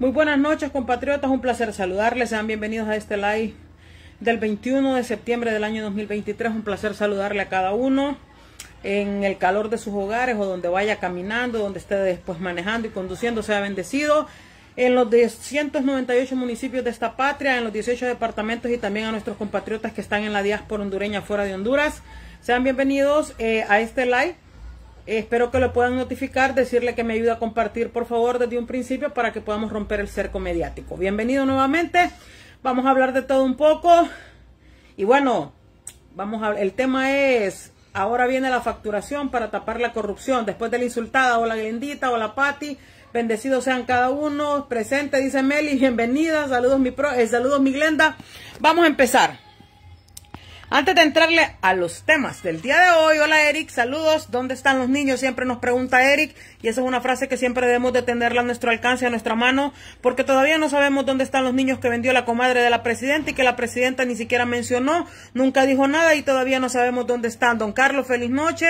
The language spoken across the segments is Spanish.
Muy buenas noches, compatriotas. Un placer saludarles. Sean bienvenidos a este live del 21 de septiembre del año 2023. Un placer saludarle a cada uno en el calor de sus hogares o donde vaya caminando, donde esté después manejando y conduciendo. Sea bendecido en los 198 municipios de esta patria, en los 18 departamentos y también a nuestros compatriotas que están en la diáspora hondureña fuera de Honduras. Sean bienvenidos eh, a este live Espero que lo puedan notificar, decirle que me ayude a compartir, por favor, desde un principio para que podamos romper el cerco mediático. Bienvenido nuevamente. Vamos a hablar de todo un poco. Y bueno, vamos a el tema es ahora viene la facturación para tapar la corrupción después de la insultada o la Glendita o la Patti. Bendecidos sean cada uno. Presente, dice Meli. Bienvenida. Saludos, mi pro, eh, saludos, mi Glenda. Vamos a empezar. Antes de entrarle a los temas del día de hoy, hola Eric, saludos, ¿dónde están los niños? Siempre nos pregunta Eric y esa es una frase que siempre debemos de tenerla a nuestro alcance, a nuestra mano, porque todavía no sabemos dónde están los niños que vendió la comadre de la presidenta y que la presidenta ni siquiera mencionó, nunca dijo nada y todavía no sabemos dónde están. Don Carlos, feliz noche,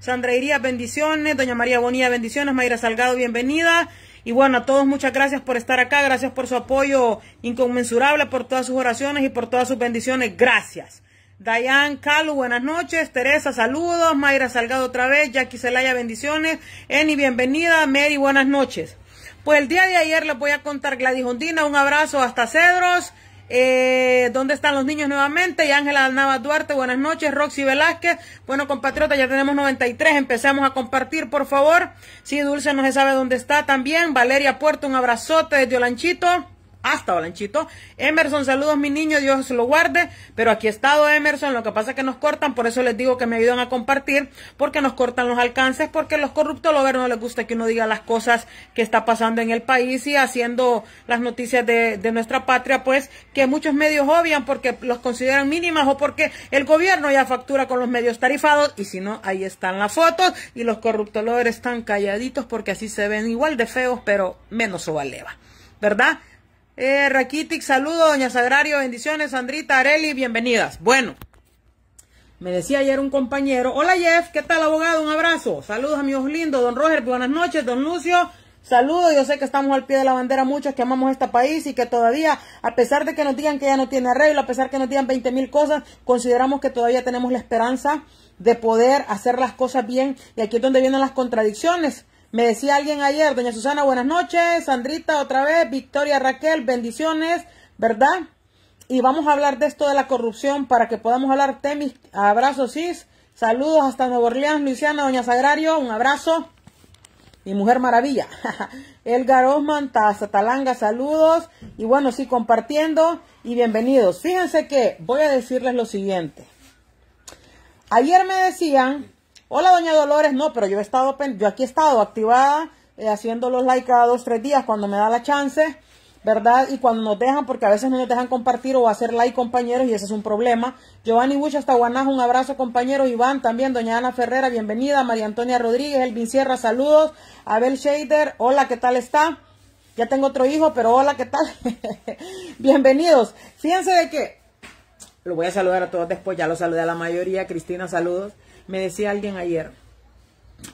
Sandra Iría, bendiciones, doña María Bonilla, bendiciones, Mayra Salgado, bienvenida. Y bueno, a todos muchas gracias por estar acá, gracias por su apoyo inconmensurable, por todas sus oraciones y por todas sus bendiciones. Gracias. Dayan Calu, buenas noches. Teresa, saludos. Mayra Salgado otra vez. Jackie Celaya, bendiciones. Eni, bienvenida. Mary, buenas noches. Pues el día de ayer les voy a contar Gladys Hondina, un abrazo hasta Cedros. Eh, ¿Dónde están los niños nuevamente? Y Ángela Navas Duarte, buenas noches. Roxy Velázquez, bueno, compatriota, ya tenemos 93. Empecemos a compartir, por favor. Sí, Dulce no se sabe dónde está también. Valeria Puerto, un abrazote desde Olanchito. Hasta Balanchito, Emerson, saludos mi niño, Dios lo guarde. Pero aquí he estado Emerson, lo que pasa es que nos cortan, por eso les digo que me ayudan a compartir, porque nos cortan los alcances, porque los corruptos ver, no les gusta que uno diga las cosas que está pasando en el país y haciendo las noticias de, nuestra patria, pues que muchos medios obvian porque los consideran mínimas o porque el gobierno ya factura con los medios tarifados y si no, ahí están las fotos y los ver están calladitos porque así se ven igual de feos, pero menos valeva. ¿Verdad? Eh, Raquitic, saludo, doña Sagrario, bendiciones, Sandrita, Areli, bienvenidas. Bueno, me decía ayer un compañero, hola Jeff, ¿qué tal abogado? Un abrazo, saludos amigos lindos, don Roger, buenas noches, don Lucio, Saludos, yo sé que estamos al pie de la bandera muchos que amamos este país y que todavía, a pesar de que nos digan que ya no tiene arreglo, a pesar que nos digan 20 mil cosas, consideramos que todavía tenemos la esperanza de poder hacer las cosas bien. Y aquí es donde vienen las contradicciones. Me decía alguien ayer, doña Susana, buenas noches, Sandrita otra vez, Victoria Raquel, bendiciones, ¿verdad? Y vamos a hablar de esto de la corrupción para que podamos hablar. Temis, abrazos, sis, saludos hasta Nuevo Orleans, Luisiana, doña Sagrario, un abrazo. Mi mujer maravilla. Elgar Osman, Tazatalanga, saludos. Y bueno, sí, compartiendo y bienvenidos. Fíjense que voy a decirles lo siguiente. Ayer me decían Hola, doña Dolores, no, pero yo he estado, yo aquí he estado activada, eh, haciendo los likes cada dos, tres días cuando me da la chance, ¿verdad? Y cuando nos dejan, porque a veces no nos dejan compartir o hacer like, compañeros, y ese es un problema. Giovanni Bush hasta Guanaja, un abrazo, compañeros. Iván también, doña Ana Ferrera, bienvenida. María Antonia Rodríguez, Elvin Sierra, saludos. Abel Shader, hola, ¿qué tal está? Ya tengo otro hijo, pero hola, ¿qué tal? Bienvenidos. Fíjense de que lo voy a saludar a todos después, ya lo saludé a la mayoría. Cristina, saludos. Me decía alguien ayer,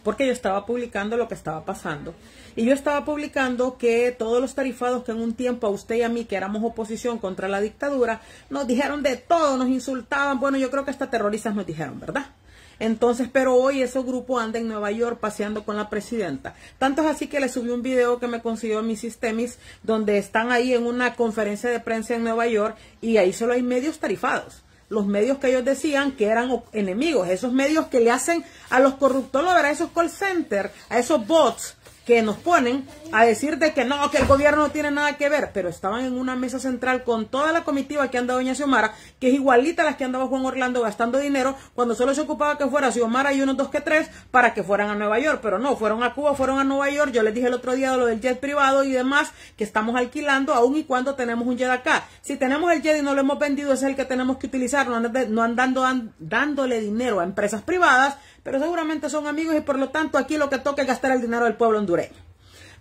porque yo estaba publicando lo que estaba pasando. Y yo estaba publicando que todos los tarifados que en un tiempo a usted y a mí, que éramos oposición contra la dictadura, nos dijeron de todo, nos insultaban. Bueno, yo creo que hasta terroristas nos dijeron, ¿verdad? Entonces, pero hoy ese grupo anda en Nueva York paseando con la presidenta. Tanto es así que le subí un video que me consiguió mi sistemis, donde están ahí en una conferencia de prensa en Nueva York y ahí solo hay medios tarifados los medios que ellos decían que eran enemigos, esos medios que le hacen a los corruptólogos, a esos call centers, a esos bots, que nos ponen a decir de que no, que el gobierno no tiene nada que ver, pero estaban en una mesa central con toda la comitiva que andaba Doña Xiomara, que es igualita a las que andaba Juan Orlando gastando dinero cuando solo se ocupaba que fuera Xiomara y unos dos que tres para que fueran a Nueva York, pero no, fueron a Cuba, fueron a Nueva York, yo les dije el otro día lo del jet privado y demás que estamos alquilando aún y cuando tenemos un jet acá. Si tenemos el jet y no lo hemos vendido, es el que tenemos que utilizar, no no andando dándole dinero a empresas privadas pero seguramente son amigos y por lo tanto aquí lo que toca es gastar el dinero del pueblo hondureño.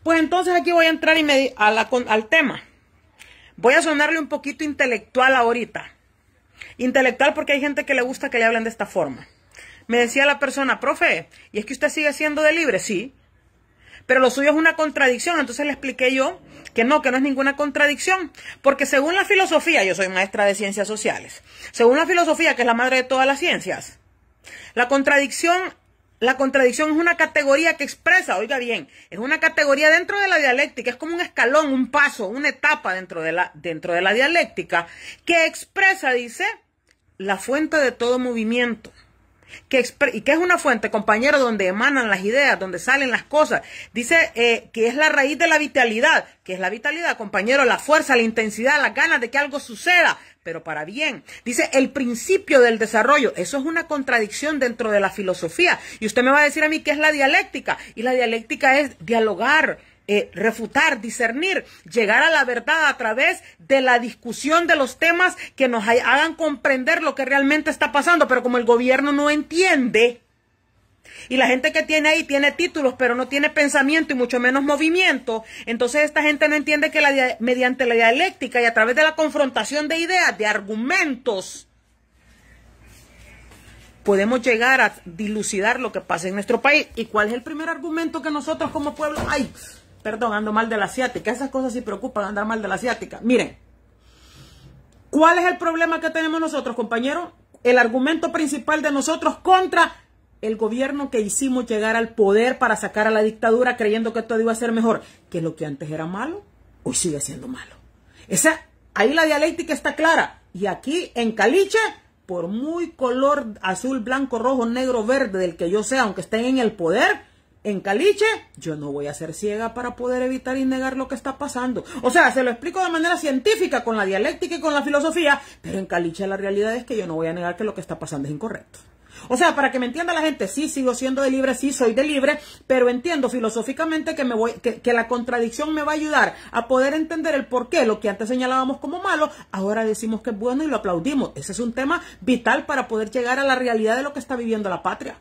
Pues entonces aquí voy a entrar y me, a la, al tema. Voy a sonarle un poquito intelectual ahorita. Intelectual porque hay gente que le gusta que le hablen de esta forma. Me decía la persona, profe, ¿y es que usted sigue siendo de libre? Sí. Pero lo suyo es una contradicción. Entonces le expliqué yo que no, que no es ninguna contradicción. Porque según la filosofía, yo soy maestra de ciencias sociales, según la filosofía, que es la madre de todas las ciencias, la contradicción, la contradicción es una categoría que expresa, oiga bien, es una categoría dentro de la dialéctica, es como un escalón, un paso, una etapa dentro de la, dentro de la dialéctica, que expresa, dice, la fuente de todo movimiento. Que y que es una fuente, compañero, donde emanan las ideas, donde salen las cosas. Dice eh, que es la raíz de la vitalidad, que es la vitalidad, compañero, la fuerza, la intensidad, las ganas de que algo suceda, pero para bien. Dice el principio del desarrollo. Eso es una contradicción dentro de la filosofía. Y usted me va a decir a mí qué es la dialéctica. Y la dialéctica es dialogar, eh, refutar, discernir, llegar a la verdad a través de la discusión de los temas que nos hagan comprender lo que realmente está pasando. Pero como el gobierno no entiende, y la gente que tiene ahí tiene títulos, pero no tiene pensamiento y mucho menos movimiento. Entonces esta gente no entiende que mediante la dialéctica y a través de la confrontación de ideas, de argumentos, podemos llegar a dilucidar lo que pasa en nuestro país. ¿Y cuál es el primer argumento que nosotros como pueblo... Ay, perdón, ando mal de la asiática. Esas cosas sí preocupan, andar mal de la asiática. Miren, ¿cuál es el problema que tenemos nosotros, compañeros? El argumento principal de nosotros contra el gobierno que hicimos llegar al poder para sacar a la dictadura creyendo que todo iba a ser mejor, que lo que antes era malo, hoy sigue siendo malo. Esa, ahí la dialéctica está clara. Y aquí en Caliche, por muy color azul, blanco, rojo, negro, verde del que yo sea, aunque estén en el poder, en Caliche, yo no voy a ser ciega para poder evitar y negar lo que está pasando. O sea, se lo explico de manera científica, con la dialéctica y con la filosofía, pero en Caliche la realidad es que yo no voy a negar que lo que está pasando es incorrecto. O sea, para que me entienda la gente, sí, sigo siendo de libre, sí, soy de libre, pero entiendo filosóficamente que, me voy, que, la contradicción me va a ayudar a poder entender el por qué lo que antes señalábamos como malo, ahora decimos que es bueno y lo aplaudimos. Ese es un tema vital para poder llegar a la realidad de lo que está viviendo la patria.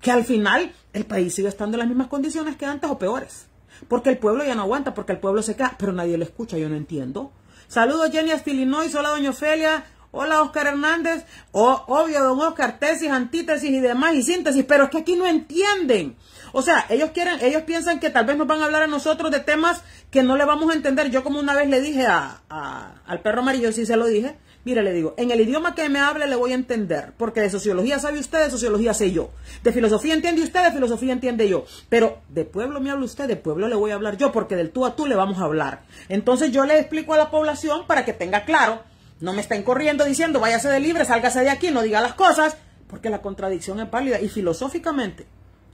Que al final el país sigue estando en las mismas condiciones que antes o peores. Porque el pueblo ya no aguanta, porque el pueblo se cae, pero nadie le escucha, yo no entiendo. Saludos Jenny hasta y hola doña Ofelia, Hola, Oscar Hernández. obvio, don Oscar, tesis, antítesis y demás y síntesis, pero es que aquí no entienden. O sea, ellos quieren, ellos piensan que tal vez nos van a hablar a nosotros de temas que no le vamos a entender. Yo como una vez le dije al perro amarillo, si se lo dije, mire, le digo, en el idioma que me hable le voy a entender, porque de sociología sabe usted, de sociología sé yo. De filosofía entiende usted, de filosofía entiende yo. Pero de pueblo me habla usted, de pueblo le voy a hablar yo, porque del tú a tú le vamos a hablar. Entonces yo le explico a la población para que tenga claro no me estén corriendo diciendo, váyase de libre, sálgase de aquí, no diga las cosas, porque la contradicción es pálida Y filosóficamente,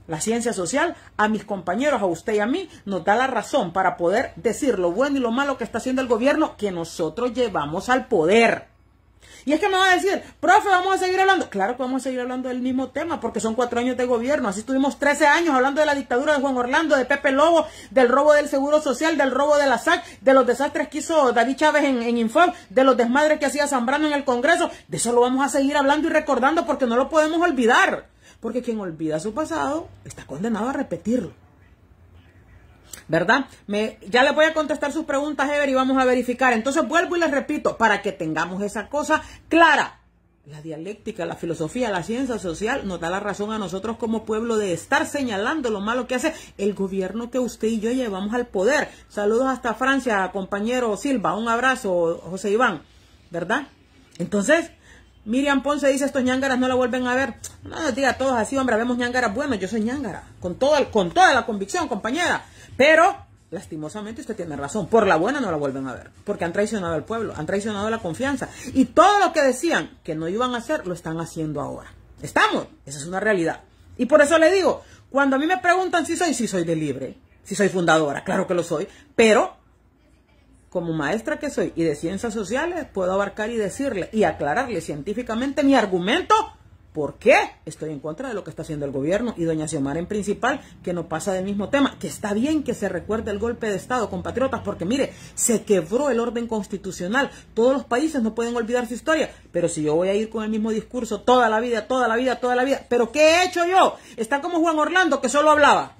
la ciencia social a mis compañeros, a usted y a mí, nos da la razón para poder decir lo bueno y lo malo que está haciendo el gobierno que nosotros llevamos al poder. Y es que me va a decir, profe, vamos a seguir hablando. Claro que vamos a seguir hablando del mismo tema, porque son cuatro años de gobierno. Así estuvimos 13 años hablando de la dictadura de Juan Orlando, de Pepe Lobo, del robo del Seguro Social, del robo de la SAC, de los desastres que hizo David Chávez en, en de los desmadres que hacía Zambrano en el Congreso. De eso lo vamos a seguir hablando y recordando porque no lo podemos olvidar. Porque quien olvida su pasado está condenado a repetirlo. ¿verdad? Me, ya les voy a contestar sus preguntas, Ever, y vamos a verificar. Entonces vuelvo y les repito, para que tengamos esa cosa clara. La dialéctica, la filosofía, la ciencia social nos da la razón a nosotros como pueblo de estar señalando lo malo que hace el gobierno que usted y yo llevamos al poder. Saludos hasta Francia, compañero Silva. Un abrazo, José Iván. ¿Verdad? Entonces, Miriam Ponce dice, estos ñángaras no la vuelven a ver. No diga todos así, hombre, vemos ñángaras Bueno, Yo soy ñángara. Con, con toda la convicción, compañera. Pero, lastimosamente, usted tiene razón. Por la buena no la vuelven a ver. Porque han traicionado al pueblo, han traicionado la confianza. Y todo lo que decían que no iban a hacer, lo están haciendo ahora. Estamos. Esa es una realidad. Y por eso le digo, cuando a mí me preguntan si soy, si soy de libre, si soy fundadora, claro que lo soy, pero como maestra que soy y de ciencias sociales, puedo abarcar y decirle y aclararle científicamente mi argumento ¿Por qué? Estoy en contra de lo que está haciendo el gobierno y doña Xiomara en principal, que no pasa del mismo tema, que está bien que se recuerde el golpe de Estado, compatriotas, porque mire, se quebró el orden constitucional, todos los países no pueden olvidar su historia, pero si yo voy a ir con el mismo discurso toda la vida, toda la vida, toda la vida, pero ¿qué he hecho yo? Está como Juan Orlando, que solo hablaba.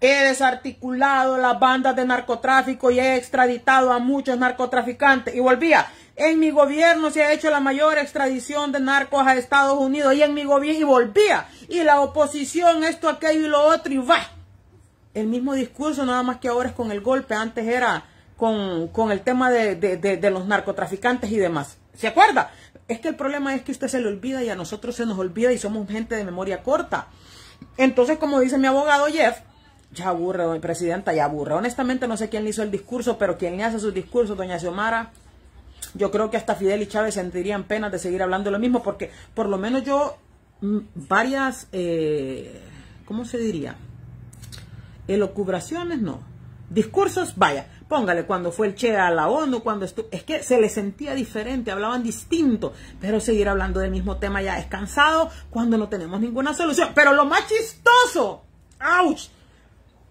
He desarticulado las bandas de narcotráfico y he extraditado a muchos narcotraficantes. Y volvía, en mi gobierno se ha hecho la mayor extradición de narcos a Estados Unidos y en mi gobierno y volvía. Y la oposición, esto, aquello y lo otro y va. El mismo discurso, nada más que ahora es con el golpe. Antes era con, el tema de, los narcotraficantes y demás. ¿Se acuerda? Es que el problema es que usted se le olvida y a nosotros se nos olvida y somos gente de memoria corta. Entonces, como dice mi abogado Jeff, ya aburre, presidenta, ya aburre. Honestamente no sé quién le hizo el discurso, pero quien le hace su discurso, doña Xiomara, yo creo que hasta Fidel y Chávez sentirían pena de seguir hablando lo mismo porque por lo menos yo mm, varias, eh, ¿cómo se diría? Elocubraciones, no. Discursos, vaya, póngale cuando fue el Che a la ONU, cuando estuvo... es que se le sentía diferente, hablaban distinto, pero seguir hablando del mismo tema ya es cansado cuando no tenemos ninguna solución. Pero lo más chistoso, ouch,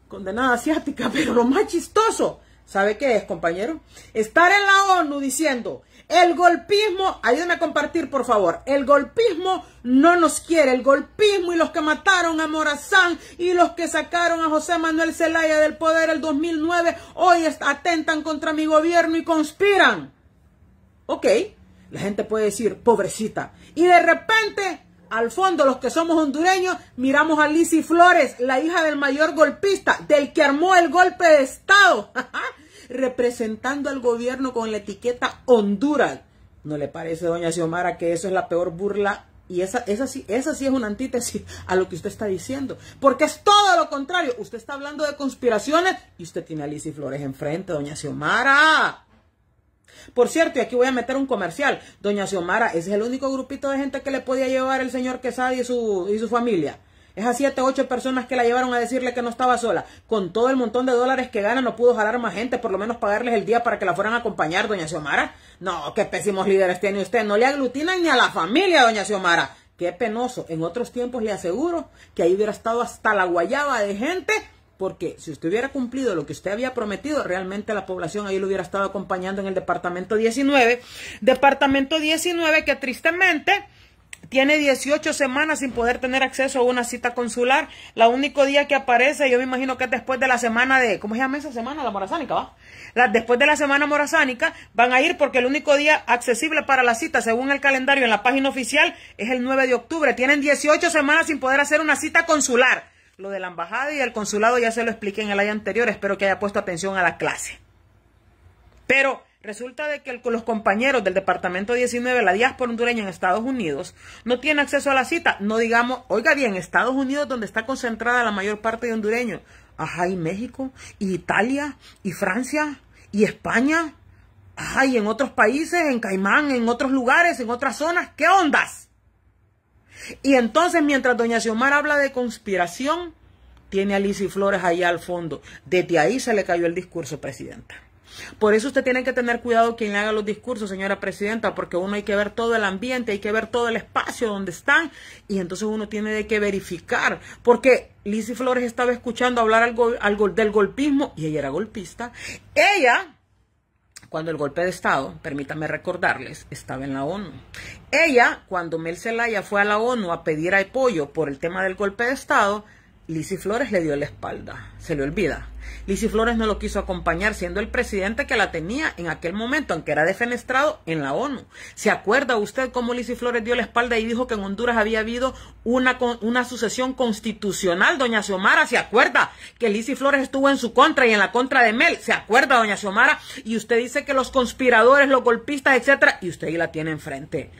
condenada asiática, pero lo más chistoso ¿Sabe qué es, compañero? Estar en la ONU diciendo, el golpismo, ayúdenme a compartir, por favor, el golpismo no nos quiere, el golpismo y los que mataron a Morazán y los que sacaron a José Manuel Zelaya del poder el 2009, hoy atentan contra mi gobierno y conspiran. Ok, la gente puede decir, pobrecita. Y de repente al fondo, los que somos hondureños, miramos a Lizzy Flores, la hija del mayor golpista, del que armó el golpe de Estado, representando al gobierno con la etiqueta Honduras. ¿No le parece, doña Xiomara, que eso es la peor burla? Y esa, esa, sí, esa sí es una antítesis a lo que usted está diciendo. Porque es todo lo contrario. Usted está hablando de conspiraciones y usted tiene a Lizzy Flores enfrente, doña Xiomara. Por cierto, y aquí voy a meter un comercial. Doña Xiomara, ese es el único grupito de gente que le podía llevar el señor Quesada y su, y su familia. Esas siete ocho personas que la llevaron a decirle que no estaba sola. Con todo el montón de dólares que gana, no pudo jalar más gente, por lo menos pagarles el día para que la fueran a acompañar, doña Xiomara. No, qué pésimos líderes tiene usted. No le aglutinan ni a la familia, doña Xiomara. Qué penoso. En otros tiempos le aseguro que ahí hubiera estado hasta la guayaba de gente porque si usted hubiera cumplido lo que usted había prometido, realmente la población ahí lo hubiera estado acompañando en el departamento 19. Departamento 19 que tristemente tiene 18 semanas sin poder tener acceso a una cita consular. La único día que aparece, yo me imagino que es después de la semana de, ¿cómo se llama esa semana? La morazánica, ¿va? después de la semana morazánica van a ir porque el único día accesible para la cita, según el calendario en la página oficial, es el 9 de octubre. Tienen 18 semanas sin poder hacer una cita consular. Lo de la embajada y el consulado ya se lo expliqué en el año anterior, espero que haya puesto atención a la clase. Pero resulta de que los compañeros del Departamento 19, la diáspora hondureña en Estados Unidos, no tienen acceso a la cita. No digamos, oiga bien, Estados Unidos donde está concentrada la mayor parte de hondureños. Ajá, y México, y Italia, y Francia, y España. Ajá, y en otros países, en Caimán, en otros lugares, en otras zonas. ¿Qué ondas? Y entonces, mientras doña Xiomara habla de conspiración, tiene a Lizy Flores ahí al fondo. Desde ahí se le cayó el discurso, presidenta. Por eso usted tiene que tener cuidado quien le haga los discursos, señora presidenta, porque uno hay que ver todo el ambiente, hay que ver todo el espacio donde están y entonces uno tiene que verificar, porque Lizy Flores estaba escuchando hablar del golpismo y ella era golpista. Ella cuando el golpe de Estado, permítanme recordarles, estaba en la ONU. Ella, cuando Mel Zelaya fue a la ONU a pedir apoyo por el tema del golpe de Estado, Lizzy Flores le dio la espalda, se le olvida. Lizzy Flores no lo quiso acompañar, siendo el presidente que la tenía en aquel momento, aunque era defenestrado en la ONU. ¿Se acuerda usted cómo Lizzy Flores dio la espalda y dijo que en Honduras había habido una, una sucesión constitucional? Doña Xiomara, ¿se acuerda que Lizzy Flores estuvo en su contra y en la contra de Mel? ¿Se acuerda, doña Xiomara? Y usted dice que los conspiradores, los golpistas, etcétera, y usted ahí la tiene enfrente.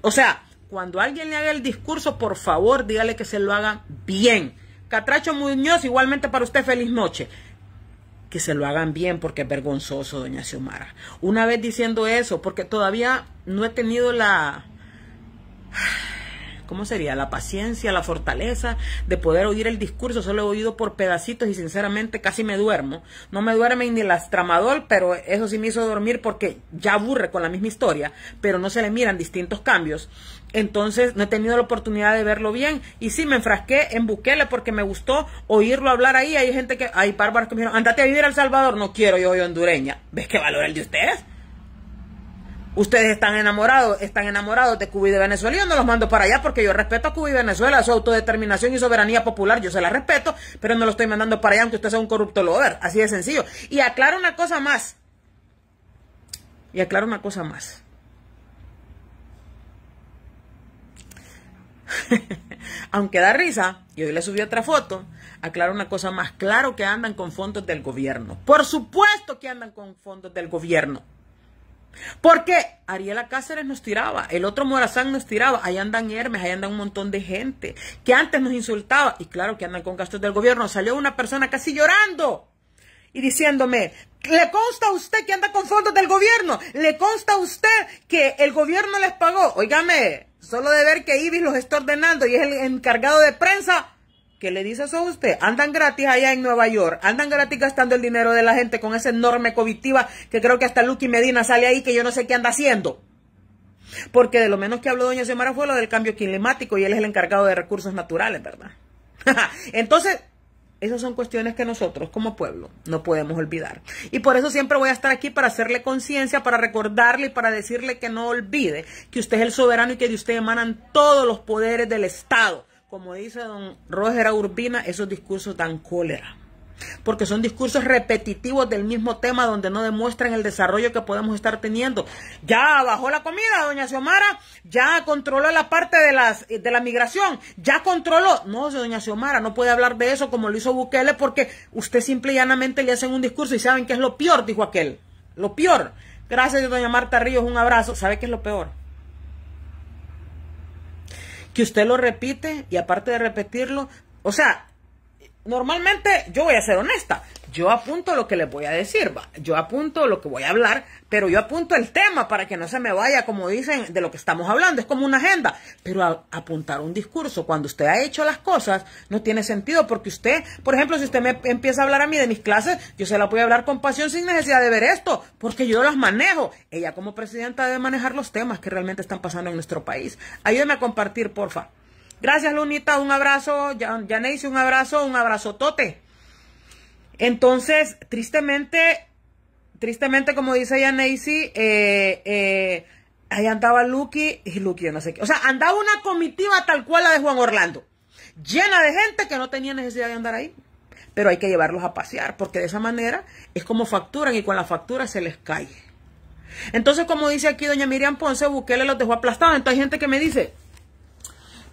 O sea, cuando alguien le haga el discurso, por favor, dígale que se lo haga bien Catracho Muñoz, igualmente para usted, feliz noche. Que se lo hagan bien porque es vergonzoso, doña Xiomara. Una vez diciendo eso, porque todavía no he tenido la... ¿Cómo sería? La paciencia, la fortaleza de poder oír el discurso. Solo he oído por pedacitos y sinceramente casi me duermo. No me duerme ni la tramadol, pero eso sí me hizo dormir porque ya aburre con la misma historia, pero no se le miran distintos cambios entonces no he tenido la oportunidad de verlo bien. Y sí, me enfrasqué en Bukele porque me gustó oírlo hablar ahí. Hay gente que, hay bárbaros que me dijeron, andate a vivir a El Salvador. No quiero, yo soy hondureña. ¿Ves qué valor el de ustedes? Ustedes están enamorados, están enamorados de Cuba y de Venezuela. yo no los mando para allá porque yo respeto a Cuba y Venezuela, su autodeterminación y soberanía popular. Yo se la respeto, pero no lo estoy mandando para allá aunque usted sea un corrupto lover. Así de sencillo. Y aclaro una cosa más. Y aclaro una cosa más. Aunque da risa, y hoy le subí otra foto, aclaro una cosa más, claro que andan con fondos del gobierno. Por supuesto que andan con fondos del gobierno. Porque Ariela Cáceres nos tiraba, el otro Morazán nos tiraba, ahí andan Hermes, ahí andan un montón de gente que antes nos insultaba. Y claro que andan con gastos del gobierno. Salió una persona casi llorando y diciéndome, ¿Le consta a usted que anda con fondos del gobierno? ¿Le consta a usted que el gobierno les pagó? Óigame, Solo de ver que Ibis los está ordenando y es el encargado de prensa que le dice eso a usted. Andan gratis allá en Nueva York, andan gratis gastando el dinero de la gente con esa enorme covitiva que creo que hasta Lucky Medina sale ahí que yo no sé qué anda haciendo. Porque de lo menos que habló doña Xiomara fue lo del cambio climático y él es el encargado de recursos naturales, ¿verdad? Entonces, esas son cuestiones que nosotros como pueblo no podemos olvidar. Y por eso siempre voy a estar aquí para hacerle conciencia, para recordarle y para decirle que no olvide que usted es el soberano y que de usted emanan todos los poderes del Estado. Como dice don Roger Urbina, esos discursos dan cólera porque son discursos repetitivos del mismo tema donde no demuestran el desarrollo que podemos estar teniendo. Ya bajó la comida, doña Xiomara, ya controló la parte de, las, eh, de la migración, ya controló. No, doña Xiomara, no puede hablar de eso como lo hizo Bukele porque usted simple y llanamente le hacen un discurso y saben que es lo peor, dijo aquel. Lo peor. Gracias, doña Marta Ríos, un abrazo. ¿Sabe qué es lo peor? Que usted lo repite y aparte de repetirlo, o sea, normalmente yo voy a ser honesta. Yo apunto lo que les voy a decir, Yo apunto lo que voy a hablar, pero yo apunto el tema para que no se me vaya, como dicen, de lo que estamos hablando. Es como una agenda. Pero apuntar un discurso, cuando usted ha hecho las cosas, no tiene sentido porque usted, por ejemplo, si usted me empieza a hablar a mí de mis clases, yo se la voy a hablar con pasión sin necesidad de ver esto, porque yo las manejo. Ella como presidenta debe manejar los temas que realmente están pasando en nuestro país. Ayúdeme a compartir, porfa. Gracias, Lunita, un abrazo. dice un abrazo, un abrazo Entonces, tristemente, tristemente, como dice ya eh, eh, ahí andaba Lucky y Lucky no sé qué. O sea, andaba una comitiva tal cual la de Juan Orlando, llena de gente que no tenía necesidad de andar ahí. Pero hay que llevarlos a pasear, porque de esa manera es como facturan y con la factura se les cae. Entonces, como dice aquí doña Miriam Ponce, Bukele los dejó aplastados. Entonces hay gente que me dice,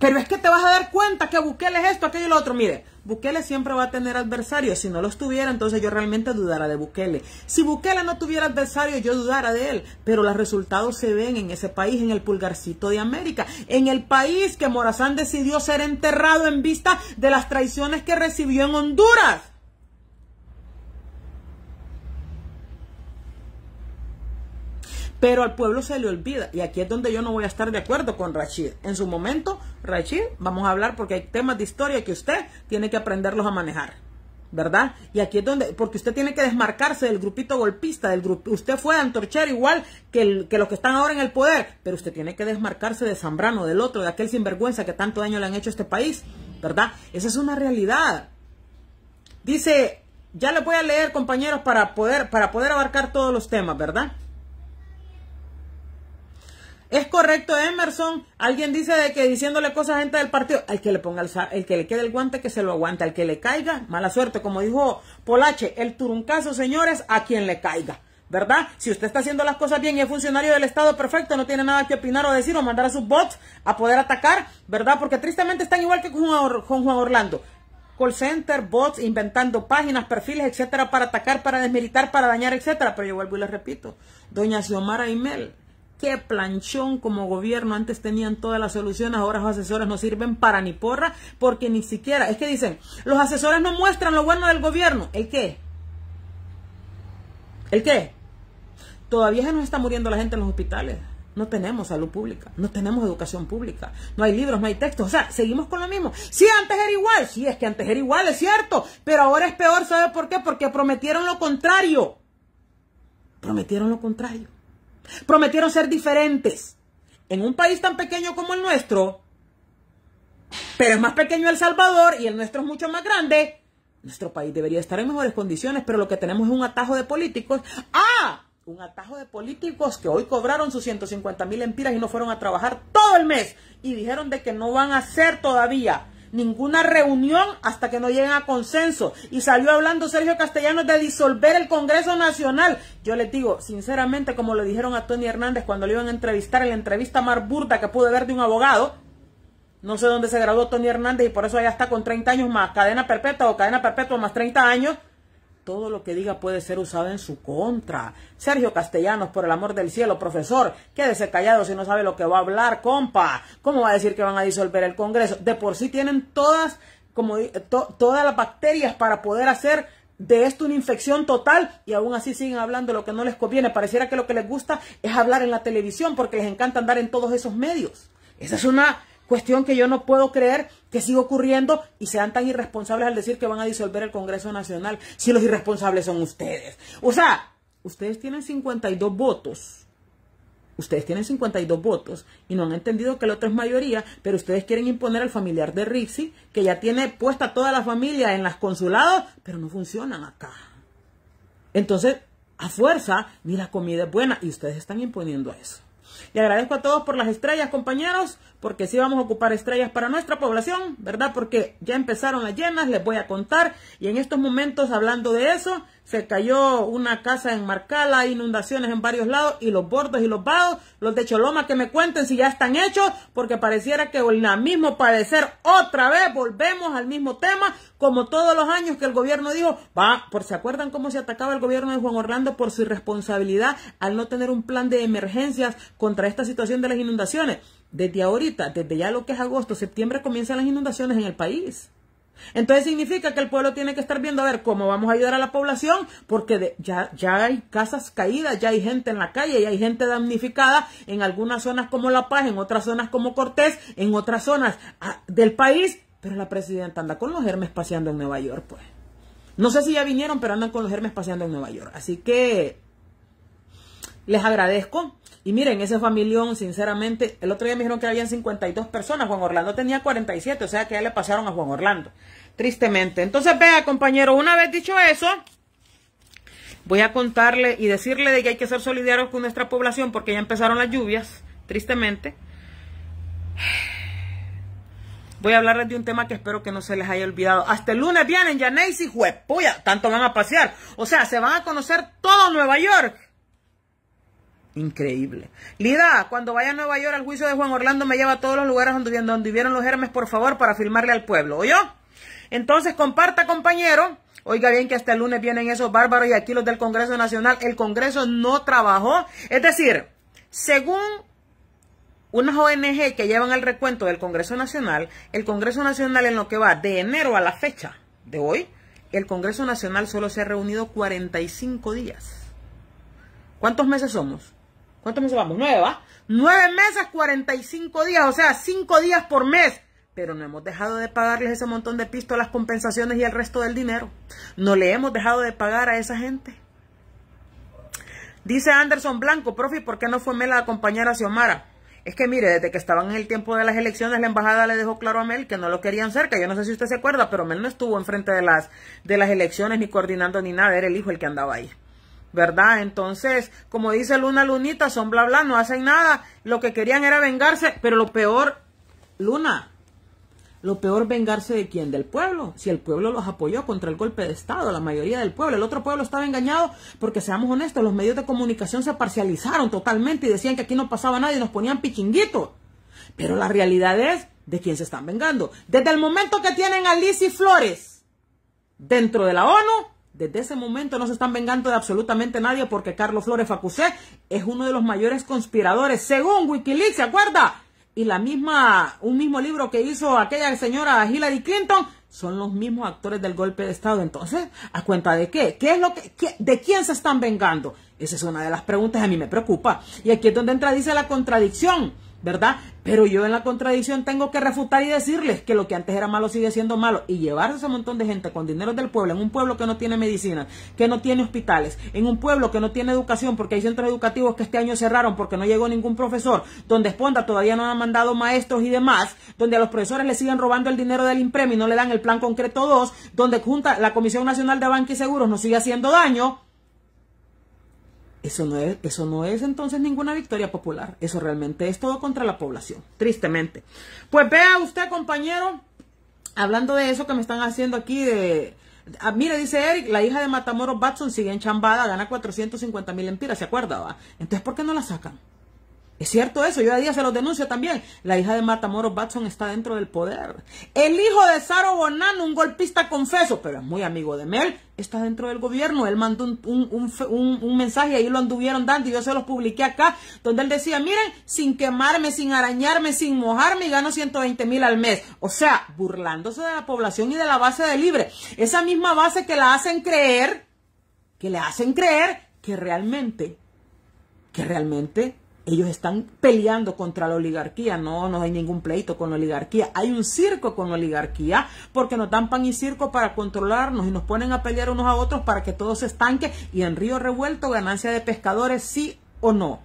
pero es que te vas a dar cuenta que Bukele es esto, aquello y lo otro. Mire, Bukele siempre va a tener adversarios. Si no los tuviera, entonces yo realmente dudara de Bukele. Si Bukele no tuviera adversarios, yo dudara de él. Pero los resultados se ven en ese país, en el pulgarcito de América. En el país que Morazán decidió ser enterrado en vista de las traiciones que recibió en Honduras. Pero al pueblo se le olvida. Y aquí es donde yo no voy a estar de acuerdo con Rachid. En su momento, Rachid, vamos a hablar porque hay temas de historia que usted tiene que aprenderlos a manejar. ¿Verdad? Y aquí es donde, porque usted tiene que desmarcarse del grupito golpista, del grupo. Usted fue a antorchar igual que, que los que están ahora en el poder, pero usted tiene que desmarcarse de Zambrano, del otro, de aquel sinvergüenza que tanto daño le han hecho a este país, ¿verdad? Esa es una realidad. Dice, ya les voy a leer, compañeros, para poder, para poder abarcar todos los temas, ¿verdad? Es correcto, Emerson. Alguien dice de que diciéndole cosas a gente del partido, al que le ponga el, que le quede el guante que se lo aguante, al que le caiga, mala suerte, como dijo Polache, el turuncazo, señores, a quien le caiga. ¿Verdad? Si usted está haciendo las cosas bien y es funcionario del Estado, perfecto, no tiene nada que opinar o decir o mandar a sus bots a poder atacar, ¿verdad? Porque tristemente están igual que con Juan Orlando call center, bots, inventando páginas, perfiles, etcétera, para atacar, para desmilitar, para dañar, etcétera. Pero yo vuelvo y les repito, doña Xiomara Imel Qué planchón como gobierno. Antes tenían todas las soluciones, ahora los asesores no sirven para ni porra, porque ni siquiera, es que dicen, los asesores no muestran lo bueno del gobierno. ¿El qué? ¿El qué? Todavía se nos está muriendo la gente en los hospitales. No tenemos salud pública, no tenemos educación pública, no hay libros, no hay textos, o sea, seguimos con lo mismo. Sí, antes era igual, sí, es que antes era igual, es cierto, pero ahora es peor, ¿sabe por qué? Porque prometieron lo contrario. Prometieron lo contrario. Prometieron ser diferentes. En un país tan pequeño como el nuestro, pero es más pequeño El Salvador y el nuestro es mucho más grande, nuestro país debería estar en mejores condiciones, pero lo que tenemos es un atajo de políticos. ¡Ah! Un atajo de políticos que hoy cobraron sus 150 mil empiras y no fueron a trabajar todo el mes. Y dijeron de que no van a hacer todavía ninguna reunión hasta que no lleguen a consenso. Y salió hablando Sergio Castellanos de disolver el Congreso Nacional. Yo les digo, sinceramente, como le dijeron a Tony Hernández cuando le iban a entrevistar en la entrevista más burda que pude ver de un abogado, no sé dónde se graduó Tony Hernández y por eso ya está con 30 años más, cadena perpetua o cadena perpetua más 30 años todo lo que diga puede ser usado en su contra. Sergio Castellanos, por el amor del cielo, profesor, quédese callado si no sabe lo que va a hablar, compa. ¿Cómo va a decir que van a disolver el Congreso? De por sí tienen todas, como, todas las bacterias para poder hacer de esto una infección total y aún así siguen hablando lo que no les conviene. Pareciera que lo que les gusta es hablar en la televisión porque les encanta andar en todos esos medios. Esa es una Cuestión que yo no puedo creer que siga ocurriendo y sean tan irresponsables al decir que van a disolver el Congreso Nacional, si los irresponsables son ustedes. O sea, ustedes tienen 52 votos. Ustedes tienen 52 votos y no han entendido que el otro es mayoría, pero ustedes quieren imponer al familiar de Rixi, que ya tiene puesta toda la familia en las consulados, pero no funcionan acá. Entonces, a fuerza, ni la comida es buena y ustedes están imponiendo eso. Y agradezco a todos por las estrellas, compañeros porque si vamos a ocupar estrellas para nuestra población, ¿verdad? Porque ya empezaron las llenas, les voy a contar, y en estos momentos hablando de eso, se cayó una casa en Marcala, inundaciones en varios lados, y los bordos y los vados, los de Choloma, que me cuenten si ya están hechos, porque pareciera que el mismo padecer otra vez, volvemos al mismo tema, como todos los años que el gobierno dijo, va, por si acuerdan cómo se atacaba el gobierno de Juan Orlando por su irresponsabilidad al no tener un plan de emergencias contra esta situación de las inundaciones desde ahorita, desde ya lo que es agosto, septiembre, comienzan las inundaciones en el país. Entonces significa que el pueblo tiene que estar viendo a ver cómo vamos a ayudar a la población, porque ya, ya hay casas caídas, ya hay gente en la calle, ya hay gente damnificada en algunas zonas como La Paz, en otras zonas como Cortés, en otras zonas ah, del país, pero la presidenta anda con los hermes paseando en Nueva York, pues. No sé si ya vinieron, pero andan con los hermes paseando en Nueva York. Así que les agradezco y miren, ese familión, sinceramente, el otro día me dijeron que habían 52 personas, Juan Orlando tenía 47, o sea que ya le pasaron a Juan Orlando, tristemente. Entonces, vea, compañero, una vez dicho eso, voy a contarle y decirle de que hay que ser solidarios con nuestra población porque ya empezaron las lluvias, tristemente. Voy a hablarles de un tema que espero que no se les haya olvidado. Hasta el lunes vienen Yaneis y ¡Puya! tanto van a pasear. O sea, se van a conocer todo Nueva York. Increíble. Lida, cuando vaya a Nueva York al juicio de Juan Orlando, me lleva a todos los lugares donde, donde vivieron los Hermes, por favor, para firmarle al pueblo. ¿Oyó? Entonces, comparta, compañero. Oiga bien que hasta el lunes vienen esos bárbaros y aquí los del Congreso Nacional. El Congreso no trabajó. Es decir, según unas ONG que llevan el recuento del Congreso Nacional, el Congreso Nacional en lo que va de enero a la fecha de hoy, el Congreso Nacional solo se ha reunido 45 días. ¿Cuántos meses somos? ¿Cuántos meses vamos? Nueve, ¿va? Nueve meses, 45 días, o sea, cinco días por mes. Pero no hemos dejado de pagarles ese montón de pistolas, compensaciones y el resto del dinero. No le hemos dejado de pagar a esa gente. Dice Anderson Blanco, profe, ¿por qué no fue Mel a acompañar a Xiomara? Es que mire, desde que estaban en el tiempo de las elecciones, la embajada le dejó claro a Mel que no lo querían cerca. Yo no sé si usted se acuerda, pero Mel no estuvo enfrente de las, de las elecciones, ni coordinando, ni nada. Era el hijo el que andaba ahí. ¿verdad? Entonces, como dice Luna Lunita, son bla bla, no hacen nada. Lo que querían era vengarse, pero lo peor, Luna, lo peor vengarse de quién, del pueblo. Si el pueblo los apoyó contra el golpe de Estado, la mayoría del pueblo, el otro pueblo estaba engañado, porque seamos honestos, los medios de comunicación se parcializaron totalmente y decían que aquí no pasaba nada y nos ponían pichinguitos, Pero la realidad es de quién se están vengando. Desde el momento que tienen a y Flores dentro de la ONU, desde ese momento no se están vengando de absolutamente nadie porque Carlos Flores Facusé es uno de los mayores conspiradores, según Wikileaks, ¿se acuerda? Y la misma, un mismo libro que hizo aquella señora Hillary Clinton, son los mismos actores del golpe de Estado. Entonces, ¿a cuenta de qué? ¿Qué es lo que, qué, ¿De quién se están vengando? Esa es una de las preguntas que a mí me preocupa. Y aquí es donde entra, dice la contradicción. ¿verdad? Pero yo en la contradicción tengo que refutar y decirles que lo que antes era malo sigue siendo malo y llevarse a ese montón de gente con dinero del pueblo, en un pueblo que no tiene medicina, que no tiene hospitales, en un pueblo que no tiene educación porque hay centros educativos que este año cerraron porque no llegó ningún profesor, donde Esponda todavía no ha mandado maestros y demás, donde a los profesores le siguen robando el dinero del impremio y no le dan el plan concreto 2, donde junta la Comisión Nacional de Banca y Seguros nos sigue haciendo daño. Eso no, es, eso no es entonces ninguna victoria popular. Eso realmente es todo contra la población, tristemente. Pues vea usted, compañero, hablando de eso que me están haciendo aquí de... Ah, mire, dice Eric, la hija de Matamoros Batson sigue enchambada, gana cincuenta mil empiras, ¿se acuerda? Entonces, ¿por qué no la sacan? Es cierto eso, yo a día se los denuncio también. La hija de Matamoros Batson está dentro del poder. El hijo de Saro Bonano, un golpista confeso, pero es muy amigo de Mel, está dentro del gobierno. Él mandó un, un, un, mensaje, ahí lo anduvieron dando y yo se los publiqué acá, donde él decía, miren, sin quemarme, sin arañarme, sin mojarme, y gano 120 mil al mes. O sea, burlándose de la población y de la base de libre. Esa misma base que la hacen creer, que le hacen creer que realmente, que realmente ellos están peleando contra la oligarquía, no, no hay ningún pleito con la oligarquía, hay un circo con la oligarquía, porque nos dan pan y circo para controlarnos y nos ponen a pelear unos a otros para que todo se estanque y en río revuelto ganancia de pescadores, sí o no.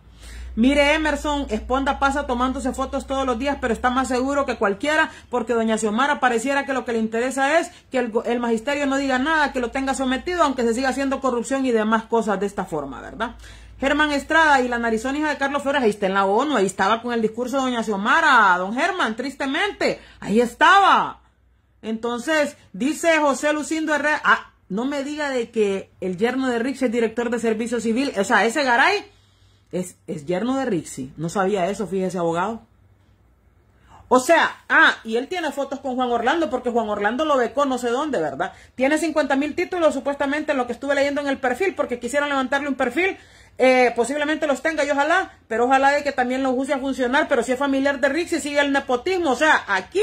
Mire Emerson, Esponda pasa tomándose fotos todos los días, pero está más seguro que cualquiera, porque doña Xiomara pareciera que lo que le interesa es que el, el, magisterio no diga nada, que lo tenga sometido, aunque se siga haciendo corrupción y demás cosas de esta forma, ¿verdad? Germán Estrada y la narizón hija de Carlos Flores, ahí está en la ONU, ahí estaba con el discurso de doña Xiomara, don Germán, tristemente, ahí estaba. Entonces, dice José Lucindo Herrera, ah, no me diga de que el yerno de Rixi es director de servicio civil, o sea, ese Garay es, es yerno de Rixi, no sabía eso, fíjese abogado. O sea, ah, y él tiene fotos con Juan Orlando porque Juan Orlando lo becó no sé dónde, ¿verdad? Tiene 50 mil títulos supuestamente en lo que estuve leyendo en el perfil porque quisieron levantarle un perfil eh, posiblemente los tenga y ojalá, pero ojalá de que también los use a funcionar, pero si es familiar de Rick, si sigue el nepotismo, o sea, aquí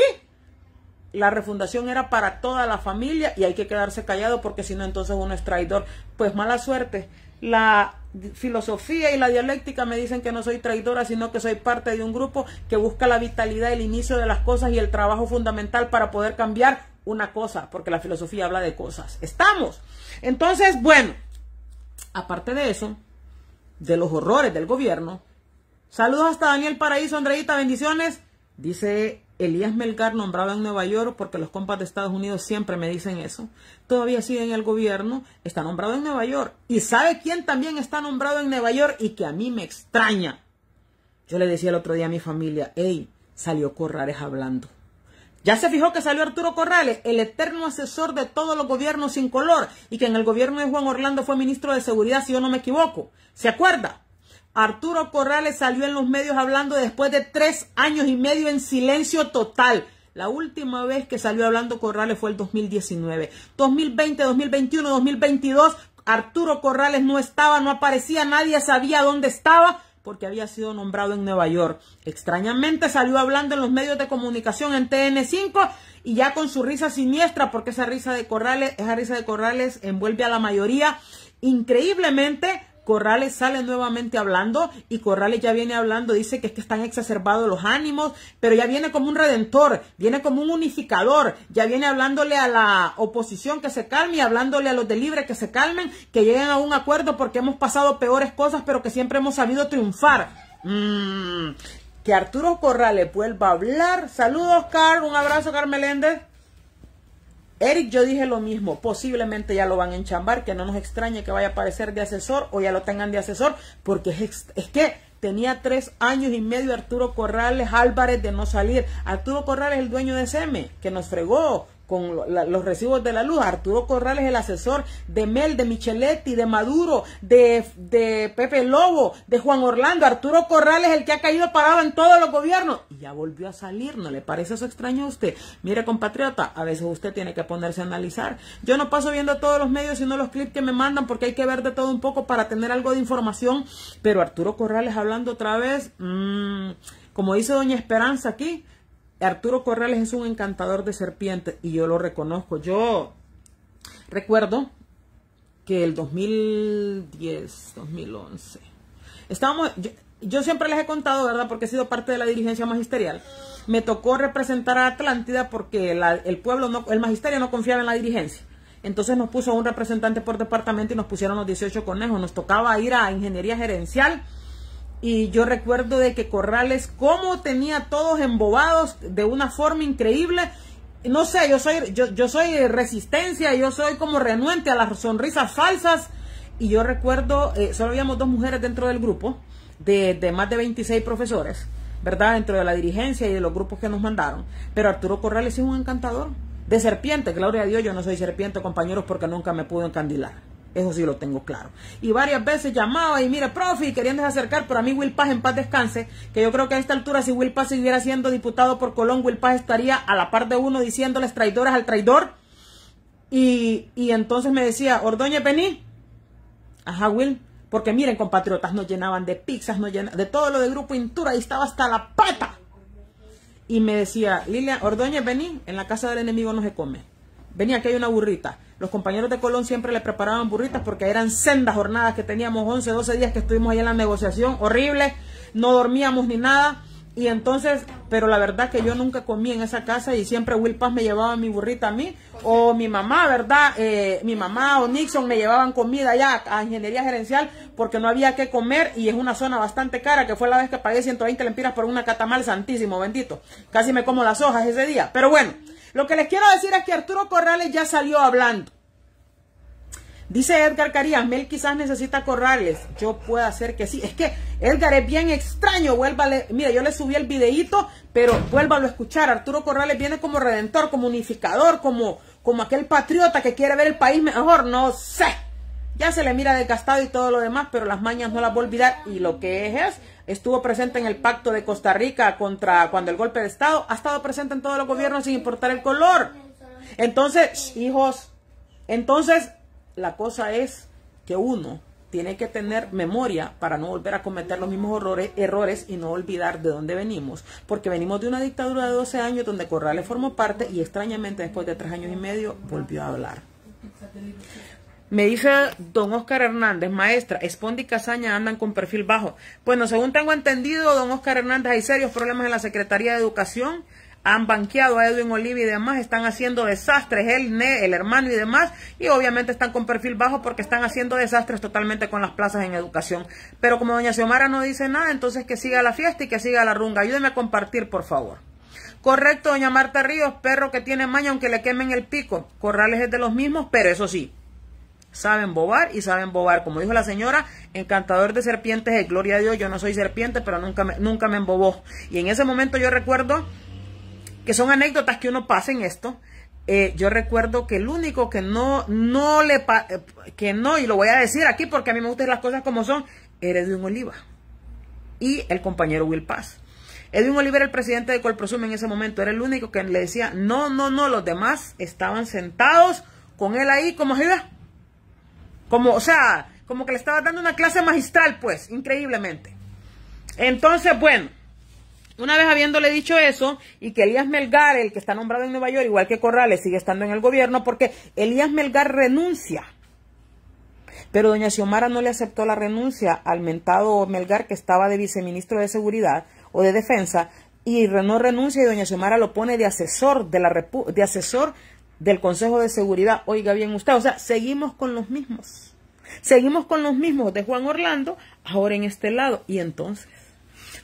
la refundación era para toda la familia y hay que quedarse callado porque si no entonces uno es traidor. Pues mala suerte. La filosofía y la dialéctica me dicen que no soy traidora, sino que soy parte de un grupo que busca la vitalidad, el inicio de las cosas y el trabajo fundamental para poder cambiar una cosa, porque la filosofía habla de cosas. Estamos. Entonces, bueno, aparte de eso, de los horrores del gobierno. Saludos hasta Daniel Paraíso, Andreita, bendiciones. Dice Elías Melgar, nombrado en Nueva York, porque los compas de Estados Unidos siempre me dicen eso. Todavía sigue en el gobierno, está nombrado en Nueva York. ¿Y sabe quién también está nombrado en Nueva York y que a mí me extraña? Yo le decía el otro día a mi familia, hey, salió Corrares hablando. Ya se fijó que salió Arturo Corrales, el eterno asesor de todos los gobiernos sin color, y que en el gobierno de Juan Orlando fue ministro de Seguridad, si yo no me equivoco. ¿Se acuerda? Arturo Corrales salió en los medios hablando después de tres años y medio en silencio total. La última vez que salió hablando Corrales fue el 2019. 2020, 2021, 2022, Arturo Corrales no estaba, no aparecía, nadie sabía dónde estaba porque había sido nombrado en Nueva York. Extrañamente salió hablando en los medios de comunicación en TN5 y ya con su risa siniestra, porque esa risa de Corrales, esa risa de Corrales envuelve a la mayoría. Increíblemente Corrales sale nuevamente hablando y Corrales ya viene hablando, dice que es que están exacerbados los ánimos, pero ya viene como un redentor, viene como un unificador, ya viene hablándole a la oposición que se calme y hablándole a los de Libre que se calmen, que lleguen a un acuerdo porque hemos pasado peores cosas, pero que siempre hemos sabido triunfar. Mm, que Arturo Corrales vuelva a hablar. Saludos, Oscar. un abrazo, Carmeléndez. Eric, yo dije lo mismo, posiblemente ya lo van a enchambar, que no nos extrañe que vaya a aparecer de asesor o ya lo tengan de asesor, porque es, es que tenía tres años y medio Arturo Corrales Álvarez de no salir. Arturo Corrales, el dueño de SEME, que nos fregó, con los recibos de la luz. Arturo Corrales es el asesor de Mel, de Micheletti, de Maduro, de, de Pepe Lobo, de Juan Orlando. Arturo Corrales es el que ha caído parado en todos los gobiernos. Y ya volvió a salir, ¿no le parece eso extraño a usted? Mire, compatriota, a veces usted tiene que ponerse a analizar. Yo no paso viendo todos los medios, sino los clips que me mandan, porque hay que ver de todo un poco para tener algo de información. Pero Arturo Corrales hablando otra vez, mm, como dice Doña Esperanza aquí, Arturo Corrales es un encantador de serpientes y yo lo reconozco. Yo recuerdo que el 2010, 2011, estábamos, yo, siempre les he contado, ¿verdad? Porque he sido parte de la dirigencia magisterial. Me tocó representar a Atlántida porque el pueblo, no, el magisterio no confiaba en la dirigencia. Entonces nos puso un representante por departamento y nos pusieron los 18 conejos. Nos tocaba ir a ingeniería gerencial y yo recuerdo de que Corrales, como tenía todos embobados de una forma increíble. No sé, yo soy, yo, yo soy resistencia, yo soy como renuente a las sonrisas falsas. Y yo recuerdo, eh, solo habíamos dos mujeres dentro del grupo, de, de más de 26 profesores, ¿verdad? Dentro de la dirigencia y de los grupos que nos mandaron. Pero Arturo Corrales es un encantador de serpiente, gloria a Dios, yo no soy serpiente, compañeros, porque nunca me pude encandilar. Eso sí lo tengo claro. Y varias veces llamaba y mire, profe, querían desacercar, pero a mí Will Paz en paz descanse, que yo creo que a esta altura si Will Paz siguiera siendo diputado por Colón, Will Paz estaría a la par de uno diciéndoles traidoras al traidor. Y, entonces me decía, Ordóñez, vení. Ajá, Will. Porque miren, compatriotas, nos llenaban de pizzas, no llenaban de todo lo de Grupo Intura, y estaba hasta la pata. Y me decía, Lilia, Ordóñez, vení, en la casa del enemigo no se come. Vení, aquí hay una burrita. Los compañeros de Colón siempre le preparaban burritas porque eran sendas jornadas que teníamos 11, 12 días que estuvimos ahí en la negociación, horrible, no dormíamos ni nada. Y entonces, pero la verdad que yo nunca comí en esa casa y siempre Will Paz me llevaba mi burrita a mí, o mi mamá, ¿verdad? Eh, mi mamá o Nixon me llevaban comida allá a ingeniería gerencial porque no había que comer y es una zona bastante cara, que fue la vez que pagué 120 lempiras por una catamal santísimo, bendito. Casi me como las hojas ese día, pero bueno. Lo que les quiero decir es que Arturo Corrales ya salió hablando. Dice Edgar Carías, Mel quizás necesita Corrales. Yo puedo hacer que sí. Es que Edgar es bien extraño. Vuélvale, mira, yo le subí el videíto, pero vuélvalo a escuchar. Arturo Corrales viene como redentor, como unificador, como, como aquel patriota que quiere ver el país mejor. No sé. Ya se le mira desgastado y todo lo demás, pero las mañas no las va a olvidar. Y lo que es estuvo presente en el pacto de Costa Rica contra cuando el golpe de Estado, ha estado presente en todos los gobiernos sin importar el color. Entonces, hijos, entonces la cosa es que uno tiene que tener memoria para no volver a cometer los mismos errores y no olvidar de dónde venimos. Porque venimos de una dictadura de 12 años donde Corrales formó parte y extrañamente después de tres años y medio volvió a hablar. Me dice don Oscar Hernández, maestra, Espondi y Casaña andan con perfil bajo. Bueno, según tengo entendido, don Oscar Hernández, hay serios problemas en la Secretaría de Educación. Han banqueado a Edwin Olivia y demás, están haciendo desastres, él, el hermano y demás, y obviamente están con perfil bajo porque están haciendo desastres totalmente con las plazas en educación. Pero como doña Xiomara no dice nada, entonces que siga la fiesta y que siga la runga. ayúdeme a compartir, por favor. Correcto, doña Marta Ríos, perro que tiene maña aunque le quemen el pico. Corrales es de los mismos, pero eso sí, saben bobar y saben bobar. Como dijo la señora, encantador de serpientes, de eh, gloria a Dios, yo no soy serpiente, pero nunca me, nunca me embobó. Y en ese momento yo recuerdo que son anécdotas que uno pasa en esto. Eh, yo recuerdo que el único que no, no le, eh, que no, y lo voy a decir aquí porque a mí me gustan las cosas como son, era Edwin Oliva y el compañero Will Paz. Edwin Oliva era el presidente de Colprosum en ese momento, era el único que le decía, no, no, no, los demás estaban sentados con él ahí, como si como, o sea, como que le estaba dando una clase magistral, pues, increíblemente. Entonces, bueno, una vez habiéndole dicho eso, y que Elías Melgar, el que está nombrado en Nueva York, igual que Corrales, sigue estando en el gobierno, porque Elías Melgar renuncia. Pero doña Xiomara no le aceptó la renuncia al mentado Melgar, que estaba de viceministro de Seguridad o de Defensa, y no renuncia y doña Xiomara lo pone de asesor de, la de asesor del Consejo de Seguridad, oiga bien usted, o sea, seguimos con los mismos. Seguimos con los mismos de Juan Orlando, ahora en este lado. Y entonces,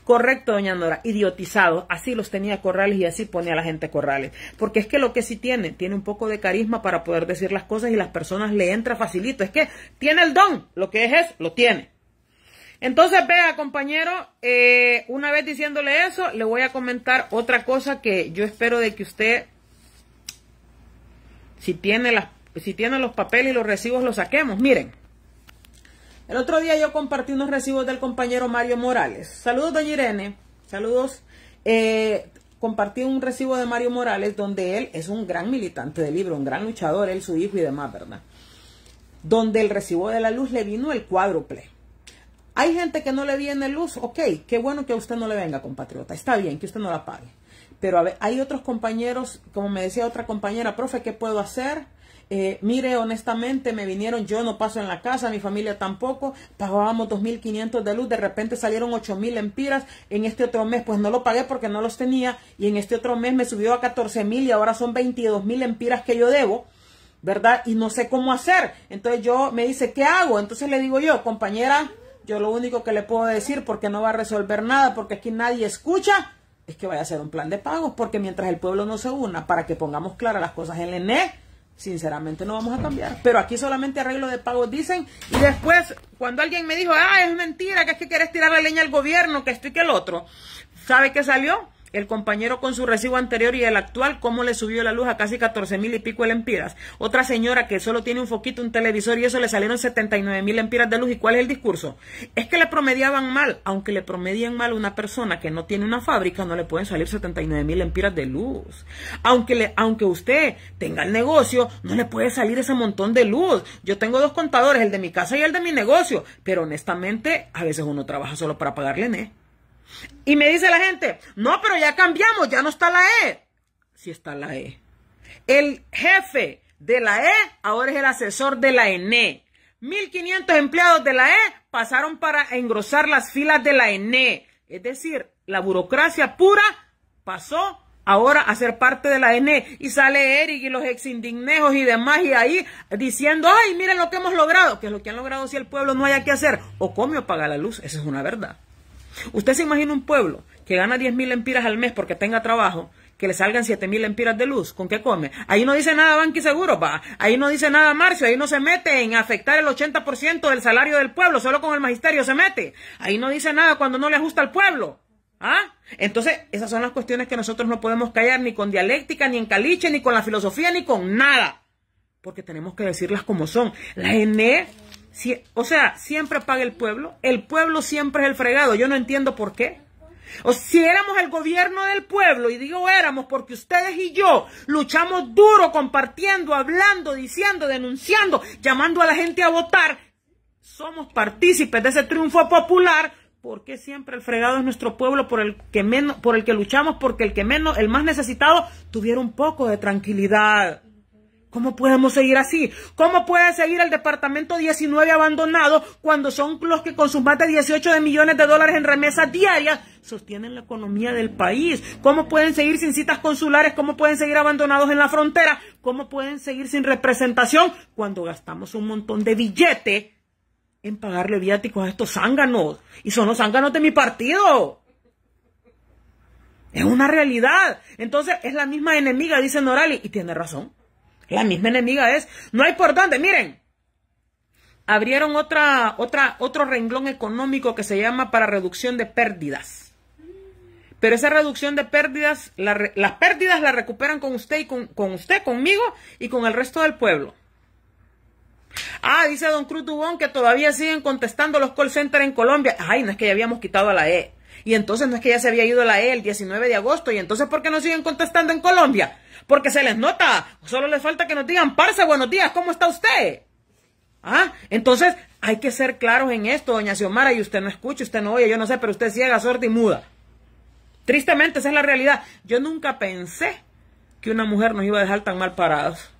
correcto, doña Nora, idiotizado, así los tenía Corrales y así ponía a la gente Corrales. Porque es que lo que sí tiene, tiene un poco de carisma para poder decir las cosas y las personas le entra facilito. Es que tiene el don, lo que es es, lo tiene. Entonces, vea, compañero, eh, una vez diciéndole eso, le voy a comentar otra cosa que yo espero de que usted si tiene, si tiene los papeles y los recibos, los saquemos. Miren, el otro día yo compartí unos recibos del compañero Mario Morales. Saludos, doña Irene. Saludos. Eh, compartí un recibo de Mario Morales donde él es un gran militante del libro, un gran luchador, él, su hijo y demás, ¿verdad? Donde el recibo de la luz le vino el cuádruple. Hay gente que no le viene luz, ok, qué bueno que a usted no le venga, compatriota, está bien, que usted no la pague. Pero hay otros compañeros, como me decía otra compañera, profe, ¿qué puedo hacer? Eh, mire, honestamente, me vinieron, yo no paso en la casa, mi familia tampoco, pagábamos 2.500 de luz, de repente salieron 8.000 empiras, en este otro mes pues no lo pagué porque no los tenía, y en este otro mes me subió a 14.000 y ahora son 22.000 empiras que yo debo, ¿verdad? Y no sé cómo hacer. Entonces yo me dice, ¿qué hago? Entonces le digo yo, compañera, yo lo único que le puedo decir porque no va a resolver nada, porque aquí nadie escucha, es que vaya a ser un plan de pagos, porque mientras el pueblo no se una para que pongamos claras las cosas en el ENE, sinceramente no vamos a cambiar. Pero aquí solamente arreglo de pagos dicen, y después cuando alguien me dijo, ah, es mentira, que es que quieres tirar la leña al gobierno, que esto y que el otro, ¿sabe qué salió? el compañero con su recibo anterior y el actual, cómo le subió la luz a casi 14 mil y pico de lempiras. Otra señora que solo tiene un foquito, un televisor y eso le salieron 79 mil lempiras de luz. ¿Y cuál es el discurso? Es que le promediaban mal. Aunque le promedien mal a una persona que no tiene una fábrica, no le pueden salir 79 mil lempiras de luz. Aunque, le, aunque usted tenga el negocio, no le puede salir ese montón de luz. Yo tengo dos contadores, el de mi casa y el de mi negocio. Pero honestamente, a veces uno trabaja solo para pagarle, ¿eh? Y me dice la gente, no, pero ya cambiamos, ya no está la E. Sí está la E. El jefe de la E ahora es el asesor de la ENE. 1.500 empleados de la E pasaron para engrosar las filas de la ENE. Es decir, la burocracia pura pasó ahora a ser parte de la ENE. Y sale Eric y los ex-indignejos y demás y ahí diciendo, ay, miren lo que hemos logrado. Que es lo que han logrado si el pueblo no haya que hacer. O come o paga la luz. Esa es una verdad. Usted se imagina un pueblo que gana 10 mil empiras al mes porque tenga trabajo, que le salgan 7 mil empiras de luz, ¿con qué come? Ahí no dice nada Banqui Seguro, va. Ahí no dice nada Marcio, ahí no se mete en afectar el 80% del salario del pueblo, solo con el magisterio se mete. Ahí no dice nada cuando no le ajusta al pueblo. ¿Ah? Entonces, esas son las cuestiones que nosotros no podemos callar ni con dialéctica, ni en caliche, ni con la filosofía, ni con nada. Porque tenemos que decirlas como son. La ENE o sea, siempre paga el pueblo. El pueblo siempre es el fregado. Yo no entiendo por qué. O si éramos el gobierno del pueblo, y digo éramos porque ustedes y yo luchamos duro compartiendo, hablando, diciendo, denunciando, llamando a la gente a votar, somos partícipes de ese triunfo popular, porque siempre el fregado es nuestro pueblo por el que menos, por el que luchamos, porque el que menos, el más necesitado, tuviera un poco de tranquilidad. ¿Cómo podemos seguir así? ¿Cómo puede seguir el departamento 19 abandonado cuando son los que con sus más de 18 millones de dólares en remesas diarias sostienen la economía del país? ¿Cómo pueden seguir sin citas consulares? ¿Cómo pueden seguir abandonados en la frontera? ¿Cómo pueden seguir sin representación cuando gastamos un montón de billete en pagarle viáticos a estos zánganos? Y son los zánganos de mi partido. Es una realidad. Entonces es la misma enemiga, dice Norali, y tiene razón. La misma enemiga es, no hay por dónde, miren. Abrieron otra, otra, otro renglón económico que se llama para reducción de pérdidas. Pero esa reducción de pérdidas, las pérdidas las recuperan con usted y con, usted, conmigo y con el resto del pueblo. Ah, dice don Cruz Dubón que todavía siguen contestando los call centers en Colombia. Ay, no es que ya habíamos quitado a la E. Y entonces no es que ya se había ido la E el 19 de agosto. Y entonces, ¿por qué no siguen contestando en Colombia? porque se les nota. Solo les falta que nos digan, parce, buenos días, ¿cómo está usted? ¿Ah? Entonces, hay que ser claros en esto, doña Xiomara, y usted no escucha, usted no oye, yo no sé, pero usted ciega, sorda y muda. Tristemente, esa es la realidad. Yo nunca pensé que una mujer nos iba a dejar tan mal parados.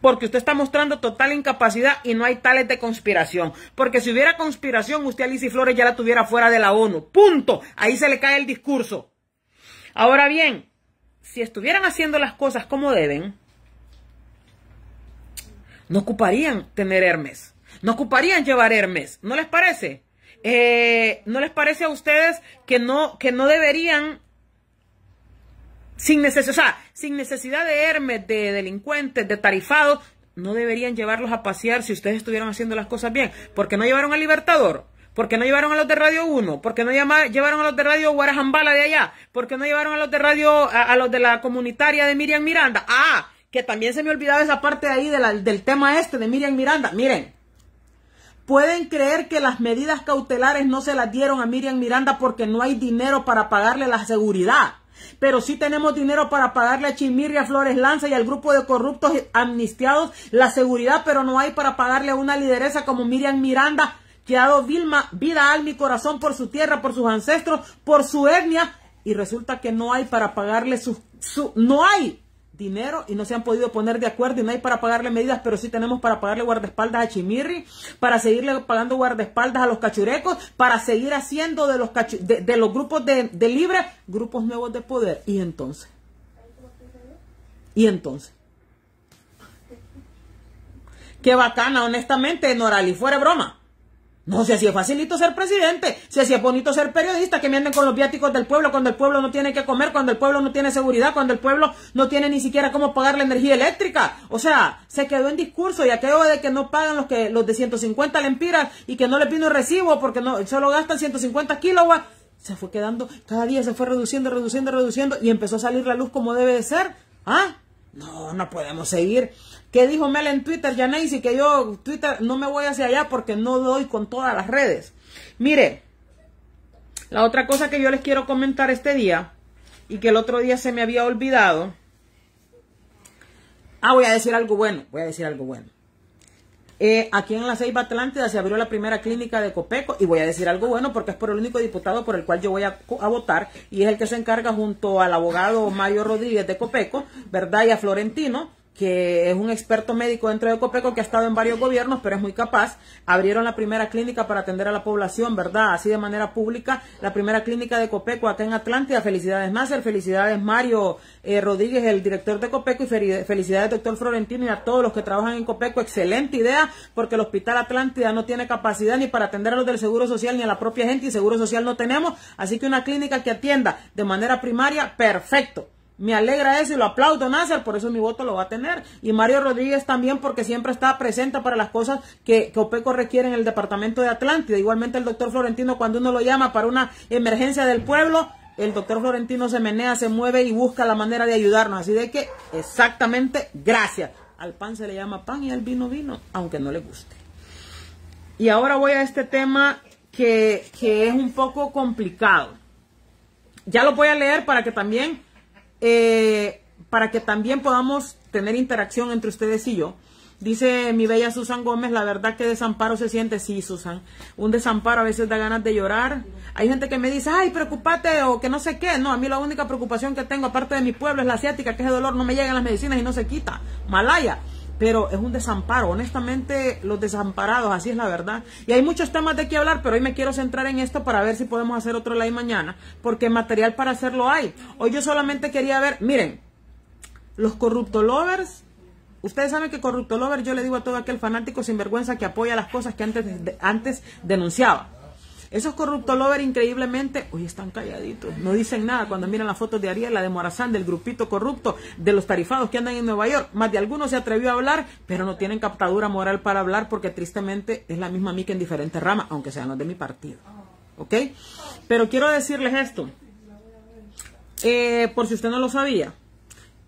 Porque usted está mostrando total incapacidad y no hay tales de conspiración. Porque si hubiera conspiración, usted Alicia Flores ya la tuviera fuera de la ONU. Punto. Ahí se le cae el discurso. Ahora bien, si estuvieran haciendo las cosas como deben, no ocuparían tener Hermes, no ocuparían llevar Hermes, ¿no les parece? Eh, ¿No les parece a ustedes que no, que no deberían, sin necesidad, sin necesidad de Hermes, de delincuentes, de tarifados, no deberían llevarlos a pasear si ustedes estuvieran haciendo las cosas bien? Porque no llevaron al Libertador, ¿Por qué no llevaron a los de Radio 1? ¿Por qué no llevaron a los de Radio Guarajambala de allá? ¿Por qué no llevaron a los de Radio, a, los de la comunitaria de Miriam Miranda? Ah, que también se me olvidaba esa parte ahí del tema este de Miriam Miranda. Miren, pueden creer que las medidas cautelares no se las dieron a Miriam Miranda porque no hay dinero para pagarle la seguridad. Pero sí tenemos dinero para pagarle a Chimirria Flores Lanza y al grupo de corruptos amnistiados la seguridad, pero no hay para pagarle a una lideresa como Miriam Miranda que ha dado vida al mi corazón por su tierra, por sus ancestros, por su etnia, y resulta que no hay para pagarle su, no hay dinero y no se han podido poner de acuerdo y no hay para pagarle medidas, pero sí tenemos para pagarle guardaespaldas a Chimirri, para seguirle pagando guardaespaldas a los cachurecos, para seguir haciendo de los, de, los grupos de, de libre grupos nuevos de poder. Y entonces, y entonces, qué bacana, honestamente, Norali, fuera broma. No, si es facilito ser presidente, si es bonito ser periodista, que me anden con los viáticos del pueblo cuando el pueblo no tiene que comer, cuando el pueblo no tiene seguridad, cuando el pueblo no tiene ni siquiera cómo pagar la energía eléctrica. O sea, se quedó en discurso y aquello de que no pagan los que los de 150 lempiras y que no le piden recibo porque no solo gastan 150 kilowatts, se fue quedando, cada día se fue reduciendo, reduciendo, reduciendo y empezó a salir la luz como debe de ser. ¿Ah? No, no podemos seguir que dijo Mel en Twitter, y que yo Twitter no me voy hacia allá porque no doy con todas las redes. Mire, la otra cosa que yo les quiero comentar este día y que el otro día se me había olvidado. Ah, voy a decir algo bueno, voy a decir algo bueno. Eh, aquí en la Ceiba Atlántida se abrió la primera clínica de Copeco y voy a decir algo bueno porque es por el único diputado por el cual yo voy a, a, votar y es el que se encarga junto al abogado Mario Rodríguez de Copeco, ¿verdad? Y a Florentino que es un experto médico dentro de Copeco que ha estado en varios gobiernos, pero es muy capaz. Abrieron la primera clínica para atender a la población, ¿verdad? Así de manera pública, la primera clínica de Copeco acá en Atlántida. Felicidades, Nasser. Felicidades, Mario eh, Rodríguez, el director de Copeco. Y felicidades, doctor Florentino, y a todos los que trabajan en Copeco. Excelente idea, porque el Hospital Atlántida no tiene capacidad ni para atender a los del Seguro Social ni a la propia gente, y Seguro Social no tenemos. Así que una clínica que atienda de manera primaria, perfecto. Me alegra eso y lo aplaudo, Nasser, por eso mi voto lo va a tener. Y Mario Rodríguez también, porque siempre está presente para las cosas que, OPECO requiere en el departamento de Atlántida. Igualmente el doctor Florentino, cuando uno lo llama para una emergencia del pueblo, el doctor Florentino se menea, se mueve y busca la manera de ayudarnos. Así de que, exactamente, gracias. Al pan se le llama pan y al vino vino, aunque no le guste. Y ahora voy a este tema que, que es un poco complicado. Ya lo voy a leer para que también eh, para que también podamos tener interacción entre ustedes y yo. Dice mi bella Susan Gómez, la verdad que desamparo se siente, sí, Susan. Un desamparo a veces da ganas de llorar. Hay gente que me dice, ay, preocupate o que no sé qué. No, a mí la única preocupación que tengo, aparte de mi pueblo, es la asiática, que ese dolor no me llega las medicinas y no se quita. Malaya pero es un desamparo. Honestamente, los desamparados, así es la verdad. Y hay muchos temas de qué hablar, pero hoy me quiero centrar en esto para ver si podemos hacer otro live mañana, porque material para hacerlo hay. Hoy yo solamente quería ver, miren, los corrupto lovers. Ustedes saben que corrupto lover yo le digo a todo aquel fanático sinvergüenza que apoya las cosas que antes, antes denunciaba. Esos corruptos lover increíblemente, hoy están calladitos, no dicen nada cuando miran las fotos de Ariel, la de Morazán, del grupito corrupto, de los tarifados que andan en Nueva York. Más de algunos se atrevió a hablar, pero no tienen captadura moral para hablar porque tristemente es la misma mica en diferentes ramas, aunque sean los de mi partido. ¿Ok? Pero quiero decirles esto, eh, por si usted no lo sabía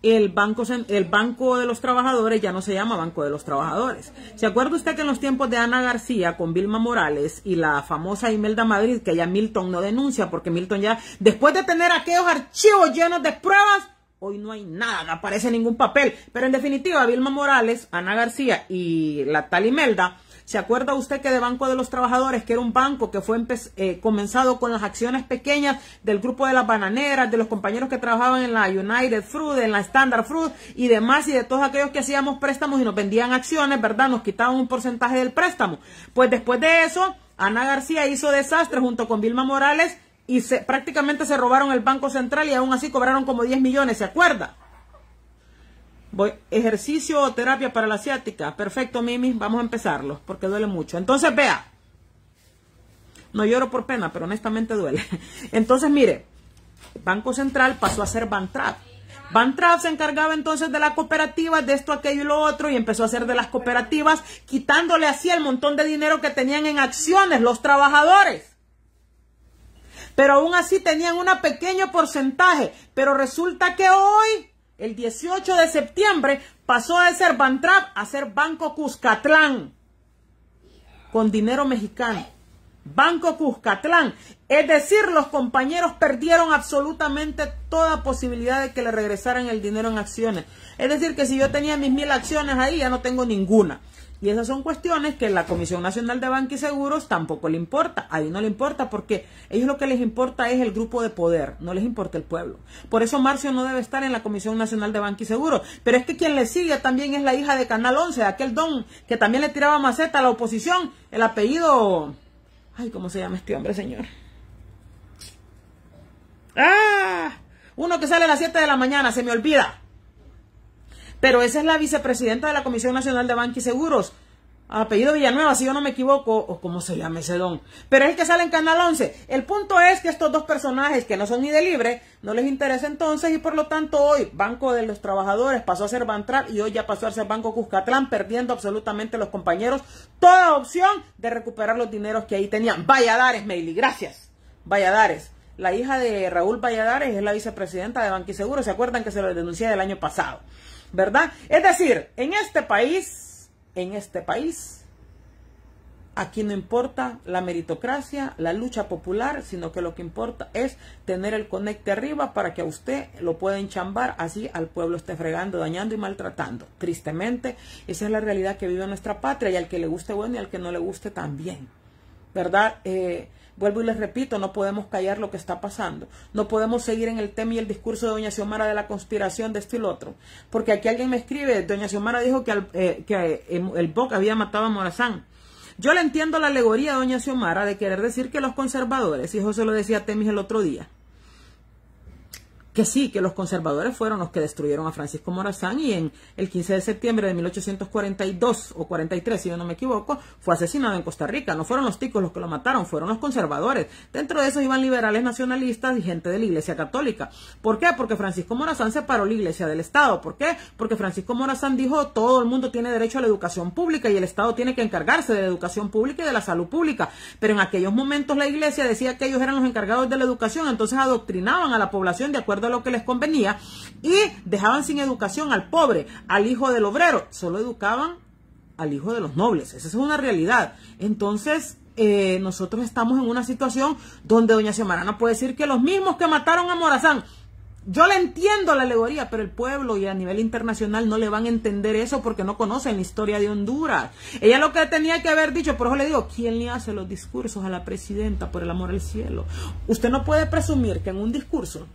el banco, el banco de los Trabajadores ya no se llama Banco de los Trabajadores. ¿Se acuerda usted que en los tiempos de Ana García con Vilma Morales y la famosa Imelda Madrid, que ya Milton no denuncia porque Milton ya, después de tener aquellos archivos llenos de pruebas, hoy no hay nada, no aparece ningún papel. Pero en definitiva, Vilma Morales, Ana García y la tal Imelda ¿Se acuerda usted que de Banco de los Trabajadores, que era un banco que fue eh, comenzado con las acciones pequeñas del grupo de las bananeras, de los compañeros que trabajaban en la United Fruit, en la Standard Fruit y demás, y de todos aquellos que hacíamos préstamos y nos vendían acciones, ¿verdad? Nos quitaban un porcentaje del préstamo. Pues después de eso, Ana García hizo desastre junto con Vilma Morales y prácticamente se robaron el Banco Central y aún así cobraron como 10 millones, ¿se acuerda? ejercicio o terapia para la asiática. Perfecto, Mimi, vamos a empezarlo, porque duele mucho. Entonces, vea. No lloro por pena, pero honestamente duele. Entonces, mire, Banco Central pasó a ser Bantrap. Bantrap se encargaba entonces de la cooperativa, de esto, aquello y lo otro, y empezó a hacer de las cooperativas, quitándole así el montón de dinero que tenían en acciones los trabajadores pero aún así tenían un pequeño porcentaje. Pero resulta que hoy el 18 de septiembre pasó de ser Bantrap a ser Banco Cuscatlán con dinero mexicano. Banco Cuscatlán. Es decir, los compañeros perdieron absolutamente toda posibilidad de que le regresaran el dinero en acciones. Es decir, que si yo tenía mis mil acciones ahí, ya no tengo ninguna. Y esas son cuestiones que la Comisión Nacional de Banca y Seguros tampoco le importa. A ellos no le importa porque ellos lo que les importa es el grupo de poder, no les importa el pueblo. Por eso Marcio no debe estar en la Comisión Nacional de Banca y Seguros. Pero es que quien le sigue también es la hija de Canal 11, aquel don que también le tiraba maceta a la oposición. El apellido... Ay, ¿cómo se llama este hombre, señor? ¡Ah! Uno que sale a las 7 de la mañana, se me olvida. Pero esa es la vicepresidenta de la Comisión Nacional de Banca y Seguros. Apellido Villanueva, si yo no me equivoco, o como se llame ese don. Pero es el que sale en Canal 11. El punto es que estos dos personajes que no son ni de libre, no les interesa entonces y por lo tanto hoy Banco de los Trabajadores pasó a ser Bantral y hoy ya pasó a ser Banco Cuscatlán, perdiendo absolutamente los compañeros toda opción de recuperar los dineros que ahí tenían. Valladares, Meili, gracias. Valladares. La hija de Raúl Valladares es la vicepresidenta de y Seguros. ¿Se acuerdan que se lo denuncié el año pasado? ¿verdad? Es decir, en este país, en este país, aquí no importa la meritocracia, la lucha popular, sino que lo que importa es tener el conecte arriba para que a usted lo pueda chambar, así al pueblo esté fregando, dañando y maltratando. Tristemente, esa es la realidad que vive nuestra patria y al que le guste bueno y al que no le guste también, ¿verdad? Eh, Vuelvo y les repito, no podemos callar lo que está pasando. No podemos seguir en el tema y el discurso de Doña Xiomara de la conspiración de esto y lo otro. Porque aquí alguien me escribe, Doña Xiomara dijo que, eh, que eh, em, el BOC había matado a Morazán. Yo le entiendo la alegoría de Doña Xiomara de querer decir que los conservadores, y José lo decía Temis el otro día, que sí, que los conservadores fueron los que destruyeron a Francisco Morazán y en el 15 de septiembre de 1842 o 43, si yo no me equivoco, fue asesinado en Costa Rica. No fueron los ticos los que lo mataron, fueron los conservadores. Dentro de esos iban liberales nacionalistas y gente de la Iglesia Católica. ¿Por qué? Porque Francisco Morazán separó la Iglesia del Estado. ¿Por qué? Porque Francisco Morazán dijo todo el mundo tiene derecho a la educación pública y el Estado tiene que encargarse de la educación pública y de la salud pública. Pero en aquellos momentos la Iglesia decía que ellos eran los encargados de la educación, entonces adoctrinaban a la población de acuerdo lo que les convenía y dejaban sin educación al pobre, al hijo del obrero, solo educaban al hijo de los nobles, esa es una realidad. Entonces, eh, nosotros estamos en una situación donde doña semana no puede decir que los mismos que mataron a Morazán, yo le entiendo la alegoría, pero el pueblo y a nivel internacional no le van a entender eso porque no conocen la historia de Honduras. Ella lo que tenía que haber dicho, por eso le digo, ¿quién le hace los discursos a la presidenta por el amor al cielo? Usted no puede presumir que en un discurso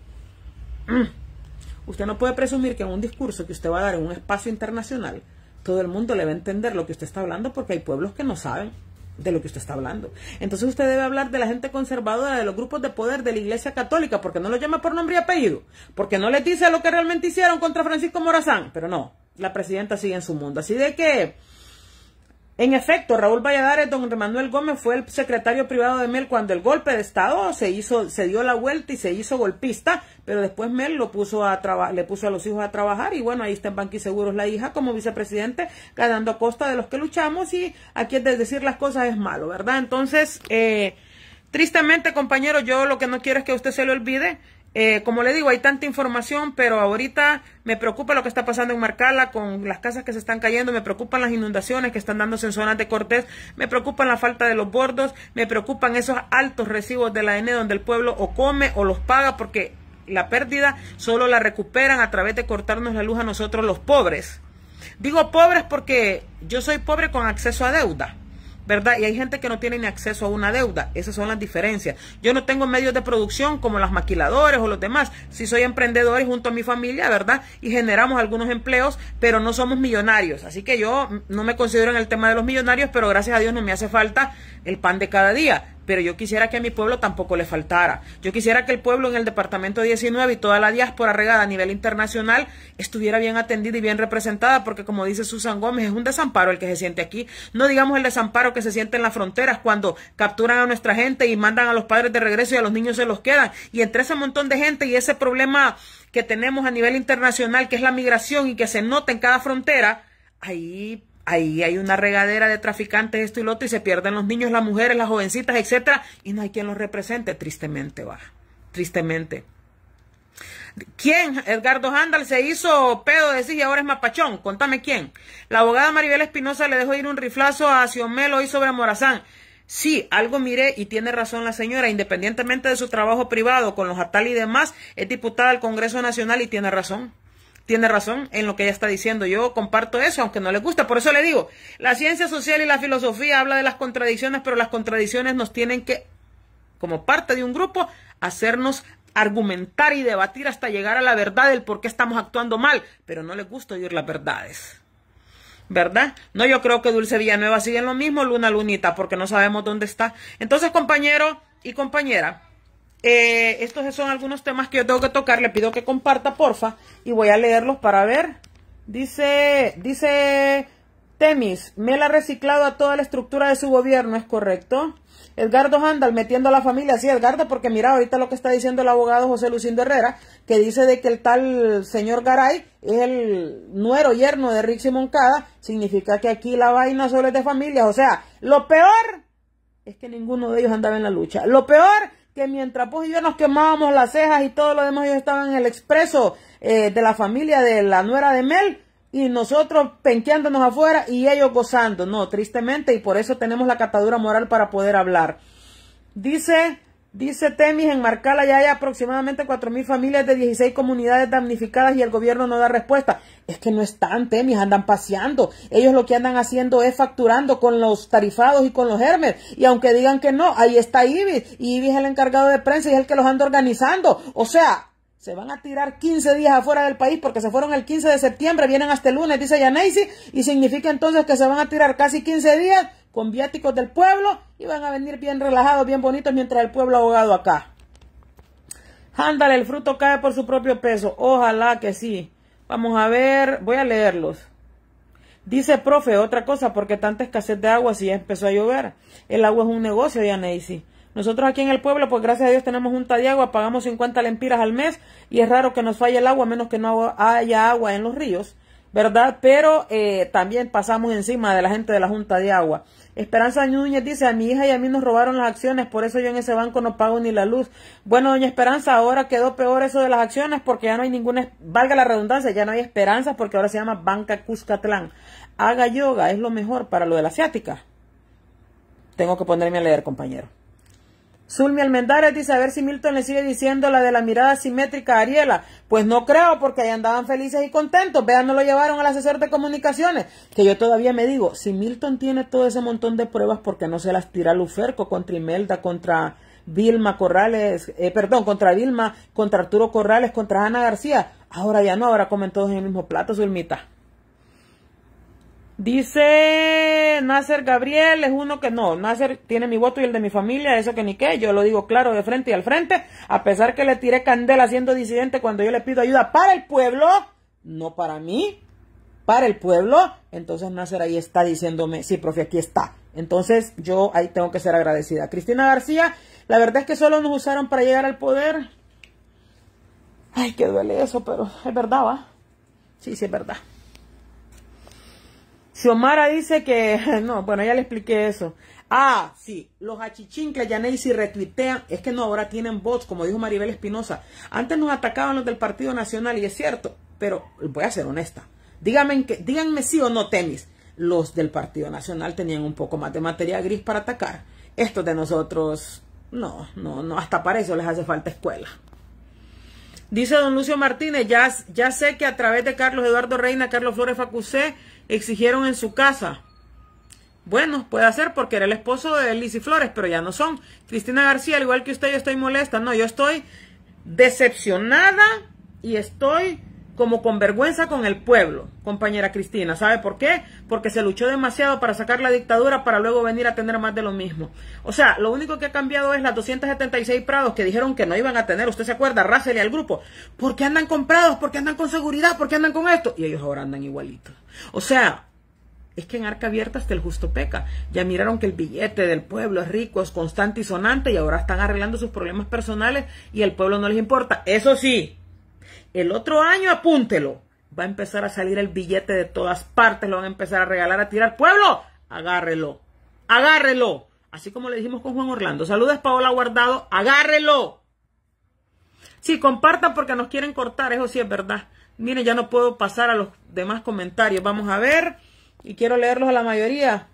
Usted no puede presumir que en un discurso que usted va a dar en un espacio internacional, todo el mundo le va a entender lo que usted está hablando porque hay pueblos que no saben de lo que usted está hablando. Entonces usted debe hablar de la gente conservadora, de los grupos de poder de la Iglesia Católica, porque no lo llama por nombre y apellido, porque no le dice lo que realmente hicieron contra Francisco Morazán, pero no, la presidenta sigue en su mundo. Así de que... En efecto, Raúl Valladares, don Manuel Gómez fue el secretario privado de Mel cuando el golpe de Estado se hizo, se dio la vuelta y se hizo golpista, pero después Mel lo puso a le puso a los hijos a trabajar y bueno, ahí está en Banqui Seguros la hija como vicepresidente, ganando a costa de los que luchamos y aquí es de decir las cosas es malo, ¿verdad? Entonces, eh, tristemente, compañero, yo lo que no quiero es que usted se le olvide eh, como le digo, hay tanta información, pero ahorita me preocupa lo que está pasando en Marcala con las casas que se están cayendo, me preocupan las inundaciones que están dándose en zonas de Cortés, me preocupan la falta de los bordos, me preocupan esos altos recibos de la N donde el pueblo o come o los paga porque la pérdida solo la recuperan a través de cortarnos la luz a nosotros los pobres. Digo pobres porque yo soy pobre con acceso a deuda. ¿verdad? Y hay gente que no tiene ni acceso a una deuda. Esas son las diferencias. Yo no tengo medios de producción como las maquiladores o los demás. Si sí soy emprendedor y junto a mi familia, ¿verdad? Y generamos algunos empleos, pero no somos millonarios. Así que yo no me considero en el tema de los millonarios, pero gracias a Dios no me hace falta el pan de cada día pero yo quisiera que a mi pueblo tampoco le faltara. Yo quisiera que el pueblo en el Departamento 19 y toda la diáspora regada a nivel internacional estuviera bien atendida y bien representada, porque como dice Susan Gómez, es un desamparo el que se siente aquí. No digamos el desamparo que se siente en las fronteras cuando capturan a nuestra gente y mandan a los padres de regreso y a los niños se los quedan. Y entre ese montón de gente y ese problema que tenemos a nivel internacional, que es la migración y que se nota en cada frontera, ahí ahí hay una regadera de traficantes, esto y lo otro, y se pierden los niños, las mujeres, las jovencitas, etcétera, y no hay quien los represente, tristemente baja, tristemente. ¿Quién? Edgardo Handal se hizo pedo, sí y ahora es mapachón. Contame quién. La abogada Maribel Espinosa le dejó ir un riflazo a Ciomelo y sobre Morazán. Sí, algo miré y tiene razón la señora, independientemente de su trabajo privado con los Atal y demás, es diputada del Congreso Nacional y tiene razón tiene razón en lo que ella está diciendo. Yo comparto eso, aunque no le gusta. Por eso le digo, la ciencia social y la filosofía habla de las contradicciones, pero las contradicciones nos tienen que, como parte de un grupo, hacernos argumentar y debatir hasta llegar a la verdad del por qué estamos actuando mal. Pero no le gusta oír las verdades. ¿verdad? No, yo creo que Dulce Villanueva sigue en lo mismo, Luna Lunita, porque no sabemos dónde está. Entonces, compañero y compañera, eh, estos son algunos temas que yo tengo que tocar. Le pido que comparta, porfa. Y voy a leerlos para ver. Dice, dice Temis, Mel ha reciclado a toda la estructura de su gobierno, ¿es correcto? Edgardo Handal metiendo a la familia, sí, Edgardo, porque mira ahorita lo que está diciendo el abogado José Lucindo Herrera, que dice de que el tal señor Garay es el nuero yerno de Rixi Moncada, significa que aquí la vaina solo es de familia, o sea, lo peor es que ninguno de ellos andaba en la lucha, lo peor que mientras vos y yo nos quemábamos las cejas y todo lo demás, ellos estaban en el expreso eh, de la familia de la nuera de Mel y nosotros penqueándonos afuera y ellos gozando. No, tristemente, y por eso tenemos la catadura moral para poder hablar. Dice Dice Temis, en Marcala ya hay aproximadamente 4.000 familias de 16 comunidades damnificadas y el gobierno no da respuesta. Es que no están, Temis, andan paseando. Ellos lo que andan haciendo es facturando con los tarifados y con los Hermes. Y aunque digan que no, ahí está Ibis. Y Ibis es el encargado de prensa y es el que los anda organizando. O sea, se van a tirar 15 días afuera del país porque se fueron el 15 de septiembre, vienen hasta el lunes, dice Yanaisi, y significa entonces que se van a tirar casi 15 días con viáticos del pueblo y van a venir bien relajados, bien bonitos, mientras el pueblo ahogado acá. Ándale, el fruto cae por su propio peso. Ojalá que sí. Vamos a ver, voy a leerlos. Dice, profe, otra cosa, porque tanta escasez de agua si empezó a llover. El agua es un negocio, Neisy... Nosotros aquí en el pueblo, pues gracias a Dios tenemos junta de agua, pagamos 50 lempiras al mes y es raro que nos falle el agua, menos que no haya agua en los ríos, ¿verdad? Pero eh, también pasamos encima de la gente de la junta de agua. Esperanza Núñez dice, a mi hija y a mí nos robaron las acciones, por eso yo en ese banco no pago ni la luz. Bueno, doña Esperanza, ahora quedó peor eso de las acciones porque ya no hay ninguna, valga la redundancia, ya no hay esperanza porque ahora se llama Banca Cuscatlán. Haga yoga, es lo mejor para lo de la asiática. Tengo que ponerme a leer, compañero. Zulmi Almendares dice, a ver si Milton le sigue diciendo la de la mirada simétrica a Ariela. Pues no creo, porque ahí andaban felices y contentos. Vean, no lo llevaron al asesor de comunicaciones. Que yo todavía me digo, si Milton tiene todo ese montón de pruebas, porque no se las tira Luferco contra Imelda, contra Vilma Corrales, eh, perdón, contra Vilma, contra Arturo Corrales, contra Ana García? Ahora ya no, ahora comen todos en el mismo plato, Zulmita. Dice Nasser Gabriel, es uno que no, Nasser tiene mi voto y el de mi familia, eso que ni qué, yo lo digo claro de frente y al frente, a pesar que le tiré candela siendo disidente cuando yo le pido ayuda para el pueblo, no para mí, para el pueblo, entonces Nasser ahí está diciéndome, sí, profe, aquí está. Entonces yo ahí tengo que ser agradecida. Cristina García, la verdad es que solo nos usaron para llegar al poder. Ay, que duele eso, pero es verdad, va. Sí, sí, es verdad. Xiomara dice que, no, bueno, ya le expliqué eso. Ah, sí, los que y si retuitean, es que no, ahora tienen bots, como dijo Maribel Espinosa. Antes nos atacaban los del Partido Nacional, y es cierto, pero voy a ser honesta. Díganme, que, díganme sí o no, tenis. Los del Partido Nacional tenían un poco más de materia gris para atacar. Estos de nosotros, no, no, no, hasta para eso les hace falta escuela. Dice don Lucio Martínez, ya, ya sé que a través de Carlos Eduardo Reina, Carlos Flores Facusé exigieron en su casa. Bueno, puede ser porque era el esposo de y Flores, pero ya no son. Cristina García, al igual que usted, yo estoy molesta. No, yo estoy decepcionada y estoy como con vergüenza con el pueblo, compañera Cristina. ¿Sabe por qué? Porque se luchó demasiado para sacar la dictadura para luego venir a tener más de lo mismo. O sea, lo único que ha cambiado es las 276 prados que dijeron que no iban a tener. ¿Usted se acuerda? Russell y al grupo. ¿Por qué andan con prados? ¿Por qué andan con seguridad? ¿Por qué andan con esto? Y ellos ahora andan igualitos. O sea, es que en arca abierta está el justo peca. Ya miraron que el billete del pueblo es rico, es constante y sonante y ahora están arreglando sus problemas personales y el pueblo no les importa. Eso sí, el otro año, apúntelo. Va a empezar a salir el billete de todas partes, lo van a empezar a regalar, a tirar. Pueblo, agárrelo, agárrelo. Así como le dijimos con Juan Orlando. Saludos, Paola Guardado, agárrelo. Sí, compartan porque nos quieren cortar, eso sí es verdad. Miren, ya no puedo pasar a los demás comentarios. Vamos a ver. Y quiero leerlos a la mayoría.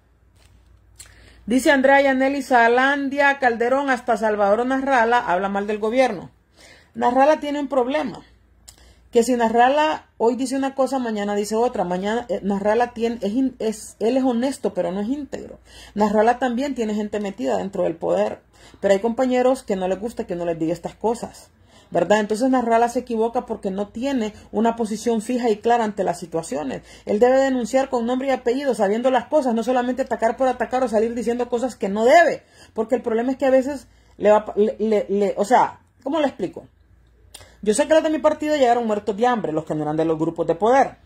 Dice Andrea Yaneli Zalandia Calderón hasta Salvador Narrala habla mal del gobierno. Narrala tiene un problema que si Narrala hoy dice una cosa, mañana dice otra, mañana eh, Narrala tiene, es, es, él es honesto, pero no es íntegro. Narrala también tiene gente metida dentro del poder, pero hay compañeros que no les gusta que no les diga estas cosas, ¿verdad? Entonces Narrala se equivoca porque no tiene una posición fija y clara ante las situaciones. Él debe denunciar con nombre y apellido, sabiendo las cosas, no solamente atacar por atacar o salir diciendo cosas que no debe, porque el problema es que a veces le va, le o sea, ¿cómo le explico? Yo sé que los de mi partido llegaron muertos de hambre, los que no eran de los grupos de poder,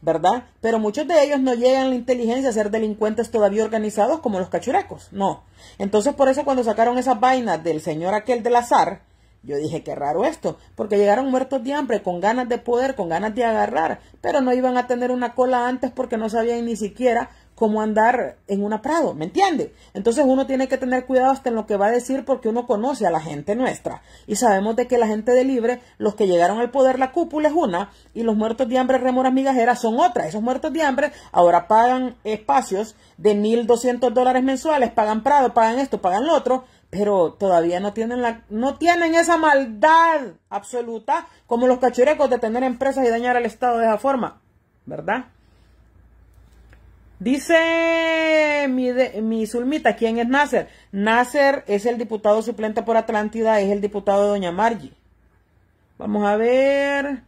¿verdad? Pero muchos de ellos no llegan a la inteligencia a ser delincuentes todavía organizados como los cachurecos, no. Entonces por eso cuando sacaron esas vainas del señor aquel del azar, yo dije, qué raro esto, porque llegaron muertos de hambre, con ganas de poder, con ganas de agarrar, pero no iban a tener una cola antes porque no sabían ni siquiera como andar en una Prado, ¿me entiende? Entonces uno tiene que tener cuidado hasta en lo que va a decir porque uno conoce a la gente nuestra y sabemos de que la gente de Libre, los que llegaron al poder, la cúpula es una y los muertos de hambre, remoras migajeras son otra. Esos muertos de hambre ahora pagan espacios de 1.200 dólares mensuales, pagan Prado, pagan esto, pagan lo otro, pero todavía no tienen la no tienen esa maldad absoluta como los cachurecos de tener empresas y dañar al Estado de esa forma, ¿verdad? Dice mi, mi Zulmita, ¿quién es Nasser? Nasser es el diputado suplente por Atlántida, es el diputado de Doña Margie. Vamos a ver,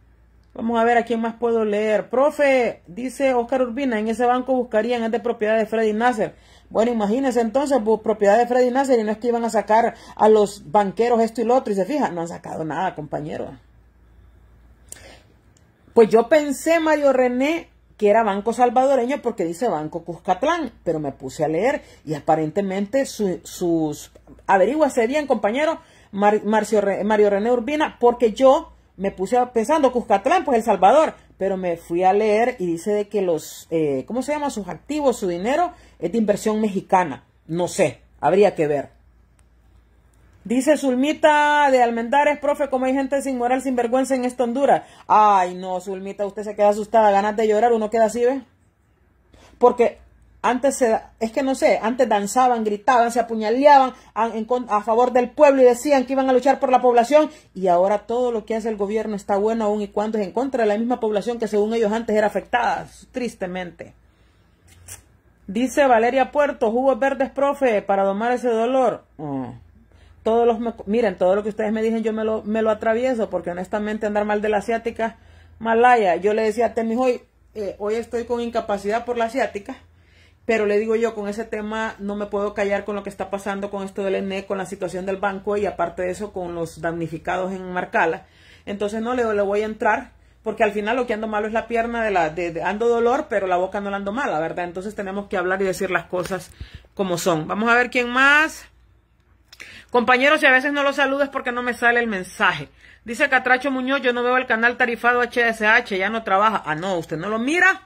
vamos a ver a quién más puedo leer. Profe, dice Oscar Urbina, en ese banco buscarían, es de propiedad de Freddy Nasser. Bueno, imagínense entonces, propiedad de Freddy Nasser y no es que iban a sacar a los banqueros esto y lo otro. Y se fijan, no han sacado nada, compañero. Pues yo pensé, Mario René, que era Banco Salvadoreño porque dice Banco Cuscatlán, pero me puse a leer y aparentemente sus... averiguase bien, compañero Marcio, Mario René Urbina, porque yo me puse pensando Cuscatlán, pues El Salvador, pero me fui a leer y dice de que los, eh, ¿cómo se llama? Sus activos, su dinero es de inversión mexicana. No sé, habría que ver. Dice Zulmita de Almendares, profe, como hay gente sin moral, sin vergüenza en esta Honduras. Ay, no, Zulmita, usted se queda asustada, ganas de llorar, uno queda así, ¿ves? Porque antes se, es que no sé, antes danzaban, gritaban, se apuñaleaban a, favor del pueblo y decían que iban a luchar por la población y ahora todo lo que hace el gobierno está bueno aún y cuando es en contra de la misma población que según ellos antes era afectada, tristemente. Dice Valeria Puerto, jugos verdes, profe, para domar ese dolor. Mm todos los, miren, todo lo que ustedes me dicen yo me lo, me lo atravieso, porque honestamente andar mal de la asiática, malaya, yo le decía a Temis hoy, eh, hoy estoy con incapacidad por la asiática, pero le digo yo, con ese tema no me puedo callar con lo que está pasando con esto del ENE, con la situación del banco y aparte de eso con los damnificados en Marcala. Entonces no le, voy a entrar porque al final lo que ando malo es la pierna de la de, ando dolor, pero la boca no la ando mala, ¿verdad? Entonces tenemos que hablar y decir las cosas como son. Vamos a ver quién más. Compañeros, si a veces no los saludo es porque no me sale el mensaje. Dice Catracho Muñoz, yo no veo el canal tarifado HSH, ya no trabaja. Ah, no, usted no lo mira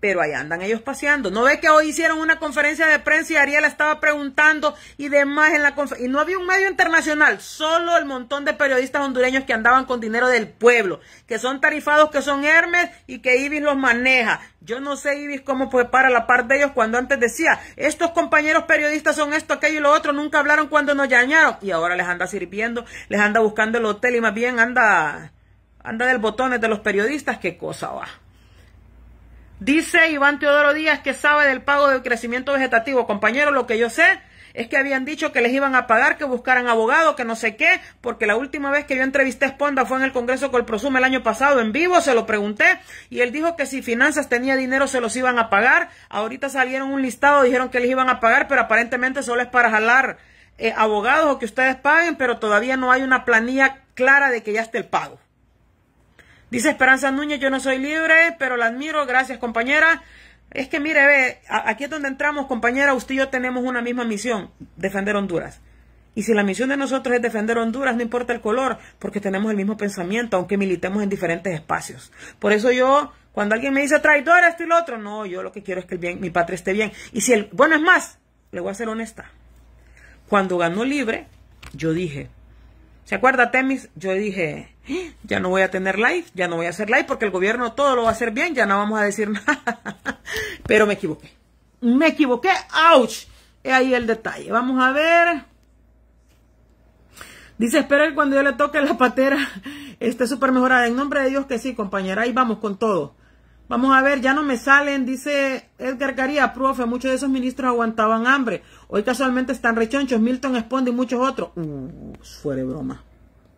pero ahí andan ellos paseando. ¿No ve que hoy hicieron una conferencia de prensa y Ariel estaba preguntando y demás en la Y no había un medio internacional, solo el montón de periodistas hondureños que andaban con dinero del pueblo, que son tarifados, que son Hermes y que Ibis los maneja. Yo no sé, Ibis, cómo fue para la par de ellos cuando antes decía, estos compañeros periodistas son esto, aquello y lo otro, nunca hablaron cuando nos yañaron. Y ahora les anda sirviendo, les anda buscando el hotel y más bien anda, anda del botón de los periodistas, qué cosa va. Dice Iván Teodoro Díaz que sabe del pago del crecimiento vegetativo. Compañero, lo que yo sé es que habían dicho que les iban a pagar, que buscaran abogado, que no sé qué, porque la última vez que yo entrevisté a Esponda fue en el Congreso con el Prosume el año pasado, en vivo, se lo pregunté, y él dijo que si Finanzas tenía dinero se los iban a pagar. Ahorita salieron un listado, dijeron que les iban a pagar, pero aparentemente solo es para jalar eh, abogados o que ustedes paguen, pero todavía no hay una planilla clara de que ya esté el pago. Dice Esperanza Núñez, yo no soy libre, pero la admiro. Gracias, compañera. Es que mire, ve, aquí es donde entramos, compañera. Usted y yo tenemos una misma misión, defender Honduras. Y si la misión de nosotros es defender Honduras, no importa el color, porque tenemos el mismo pensamiento, aunque militemos en diferentes espacios. Por eso yo, cuando alguien me dice traidor, esto y lo otro, no, yo lo que quiero es que bien, mi patria esté bien. Y si el, bueno, es más, le voy a ser honesta. Cuando ganó Libre, yo dije, ¿Se acuerda, Temis? Yo dije, eh, ya no voy a tener live, ya no voy a hacer live porque el gobierno todo lo va a hacer bien, ya no vamos a decir nada. Pero me equivoqué. Me equivoqué, ouch. Es ahí el detalle. Vamos a ver. Dice, espera que cuando yo le toque la patera esté súper mejorada. En nombre de Dios que sí, compañera. Ahí vamos con todo. Vamos a ver, ya no me salen, dice Edgar Garía, profe, muchos de esos ministros aguantaban hambre. Hoy casualmente están rechonchos, Milton Esponde y muchos otros. Uh, fuere broma.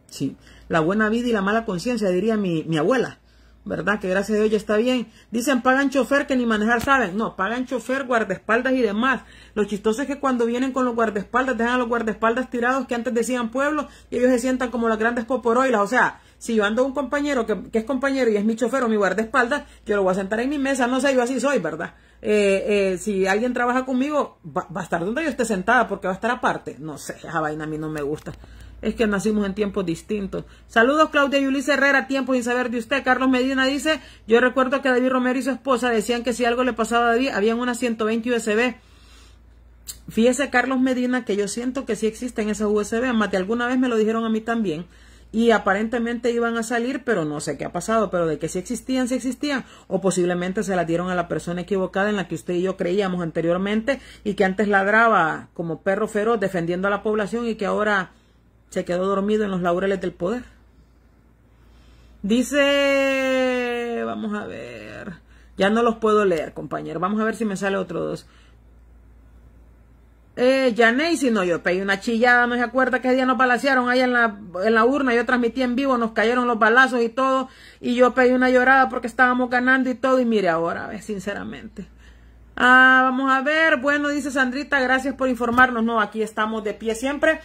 Sí, la buena vida y la mala conciencia, diría mi, mi abuela. ¿Verdad? Que gracias a Dios ya está bien. Dicen, pagan chofer que ni manejar saben. No, pagan chofer, guardaespaldas y demás. Lo chistoso es que cuando vienen con los guardaespaldas, dejan a los guardaespaldas tirados que antes decían pueblos y ellos se sientan como las grandes poporoilas. O sea, si yo ando un compañero que, es compañero y es mi chofer o mi guardaespaldas, yo lo voy a sentar en mi mesa, no sé, yo así soy, ¿verdad? Eh, eh, si alguien trabaja conmigo, va, a estar donde yo esté sentada porque va a estar aparte. No sé, esa vaina a mí no me gusta. Es que nacimos en tiempos distintos. Saludos, Claudia y Ulises Herrera, tiempo sin saber de usted. Carlos Medina dice, yo recuerdo que David Romero y su esposa decían que si algo le pasaba a David, habían una 120 USB. Fíjese, Carlos Medina, que yo siento que sí existen esas USB, más de alguna vez me lo dijeron a mí también y aparentemente iban a salir, pero no sé qué ha pasado, pero de que si existían, si existían, o posiblemente se la dieron a la persona equivocada en la que usted y yo creíamos anteriormente y que antes ladraba como perro feroz defendiendo a la población y que ahora se quedó dormido en los laureles del poder. Dice, vamos a ver, ya no los puedo leer, compañero, vamos a ver si me sale otro dos. Eh, si no, yo pedí una chillada, no se acuerda que ese día nos balasearon ahí en la, en la urna, yo transmití en vivo, nos cayeron los balazos y todo, y yo pedí una llorada porque estábamos ganando y todo, y mire ahora, a sinceramente. Ah, vamos a ver, bueno, dice Sandrita, gracias por informarnos, no, aquí estamos de pie siempre.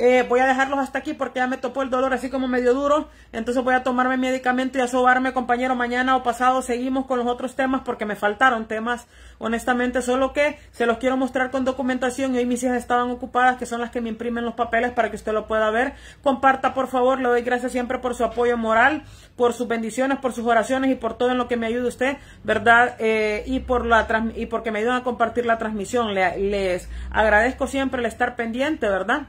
Eh, voy a dejarlos hasta aquí porque ya me topó el dolor así como medio duro. Entonces voy a tomarme mi medicamento y a sobarme, compañero. Mañana o pasado seguimos con los otros temas porque me faltaron temas, honestamente. Solo que se los quiero mostrar con documentación. Y hoy mis hijas estaban ocupadas, que son las que me imprimen los papeles para que usted lo pueda ver. Comparta, por favor. Le doy gracias siempre por su apoyo moral, por sus bendiciones, por sus oraciones y por todo en lo que me ayude usted, ¿verdad? Eh, y, por la, y porque me ayudan a compartir la transmisión. les agradezco siempre el estar pendiente, ¿verdad?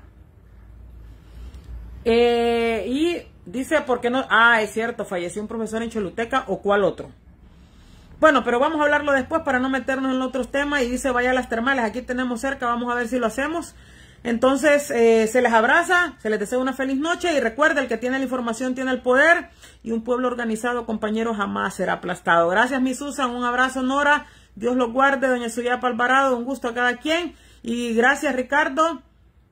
Eh, y dice, ¿por qué no? Ah, es cierto, falleció un profesor en Choluteca o cuál otro. Bueno, pero vamos a hablarlo después para no meternos en otros temas. Y dice, vaya a las termales, aquí tenemos cerca, vamos a ver si lo hacemos. Entonces, eh, se les abraza, se les desea una feliz noche y recuerda, el que tiene la información tiene el poder y un pueblo organizado, compañero, jamás será aplastado. Gracias, mi Susan, un abrazo, Nora, Dios los guarde, doña Suya Alvarado, un gusto a cada quien y gracias, Ricardo.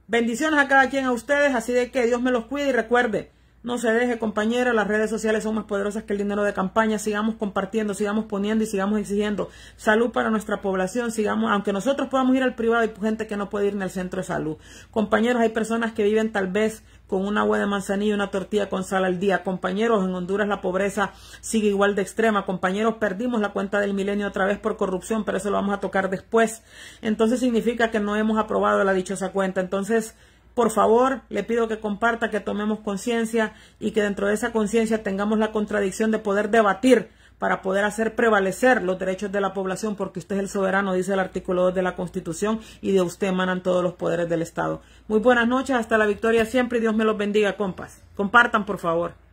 Bendiciones a cada quien a ustedes, así de que Dios me los cuide y recuerde, no se deje, compañera, Las redes sociales son más poderosas que el dinero de campaña. Sigamos compartiendo, sigamos poniendo y sigamos exigiendo salud para nuestra población. Sigamos, aunque nosotros podamos ir al privado, hay gente que no puede ir en el centro de salud. Compañeros, hay personas que viven tal vez con un agua de manzanilla y una tortilla con sal al día. Compañeros, en Honduras la pobreza sigue igual de extrema. Compañeros, perdimos la cuenta del milenio otra vez por corrupción, pero eso lo vamos a tocar después. Entonces significa que no hemos aprobado la dichosa cuenta. Entonces, por favor, le pido que comparta, que tomemos conciencia y que dentro de esa conciencia tengamos la contradicción de poder debatir para poder hacer prevalecer los derechos de la población, porque usted es el soberano, dice el artículo 2 de la Constitución, y de usted emanan todos los poderes del Estado. Muy buenas noches, hasta la victoria siempre y Dios me los bendiga, compas. Compartan, por favor.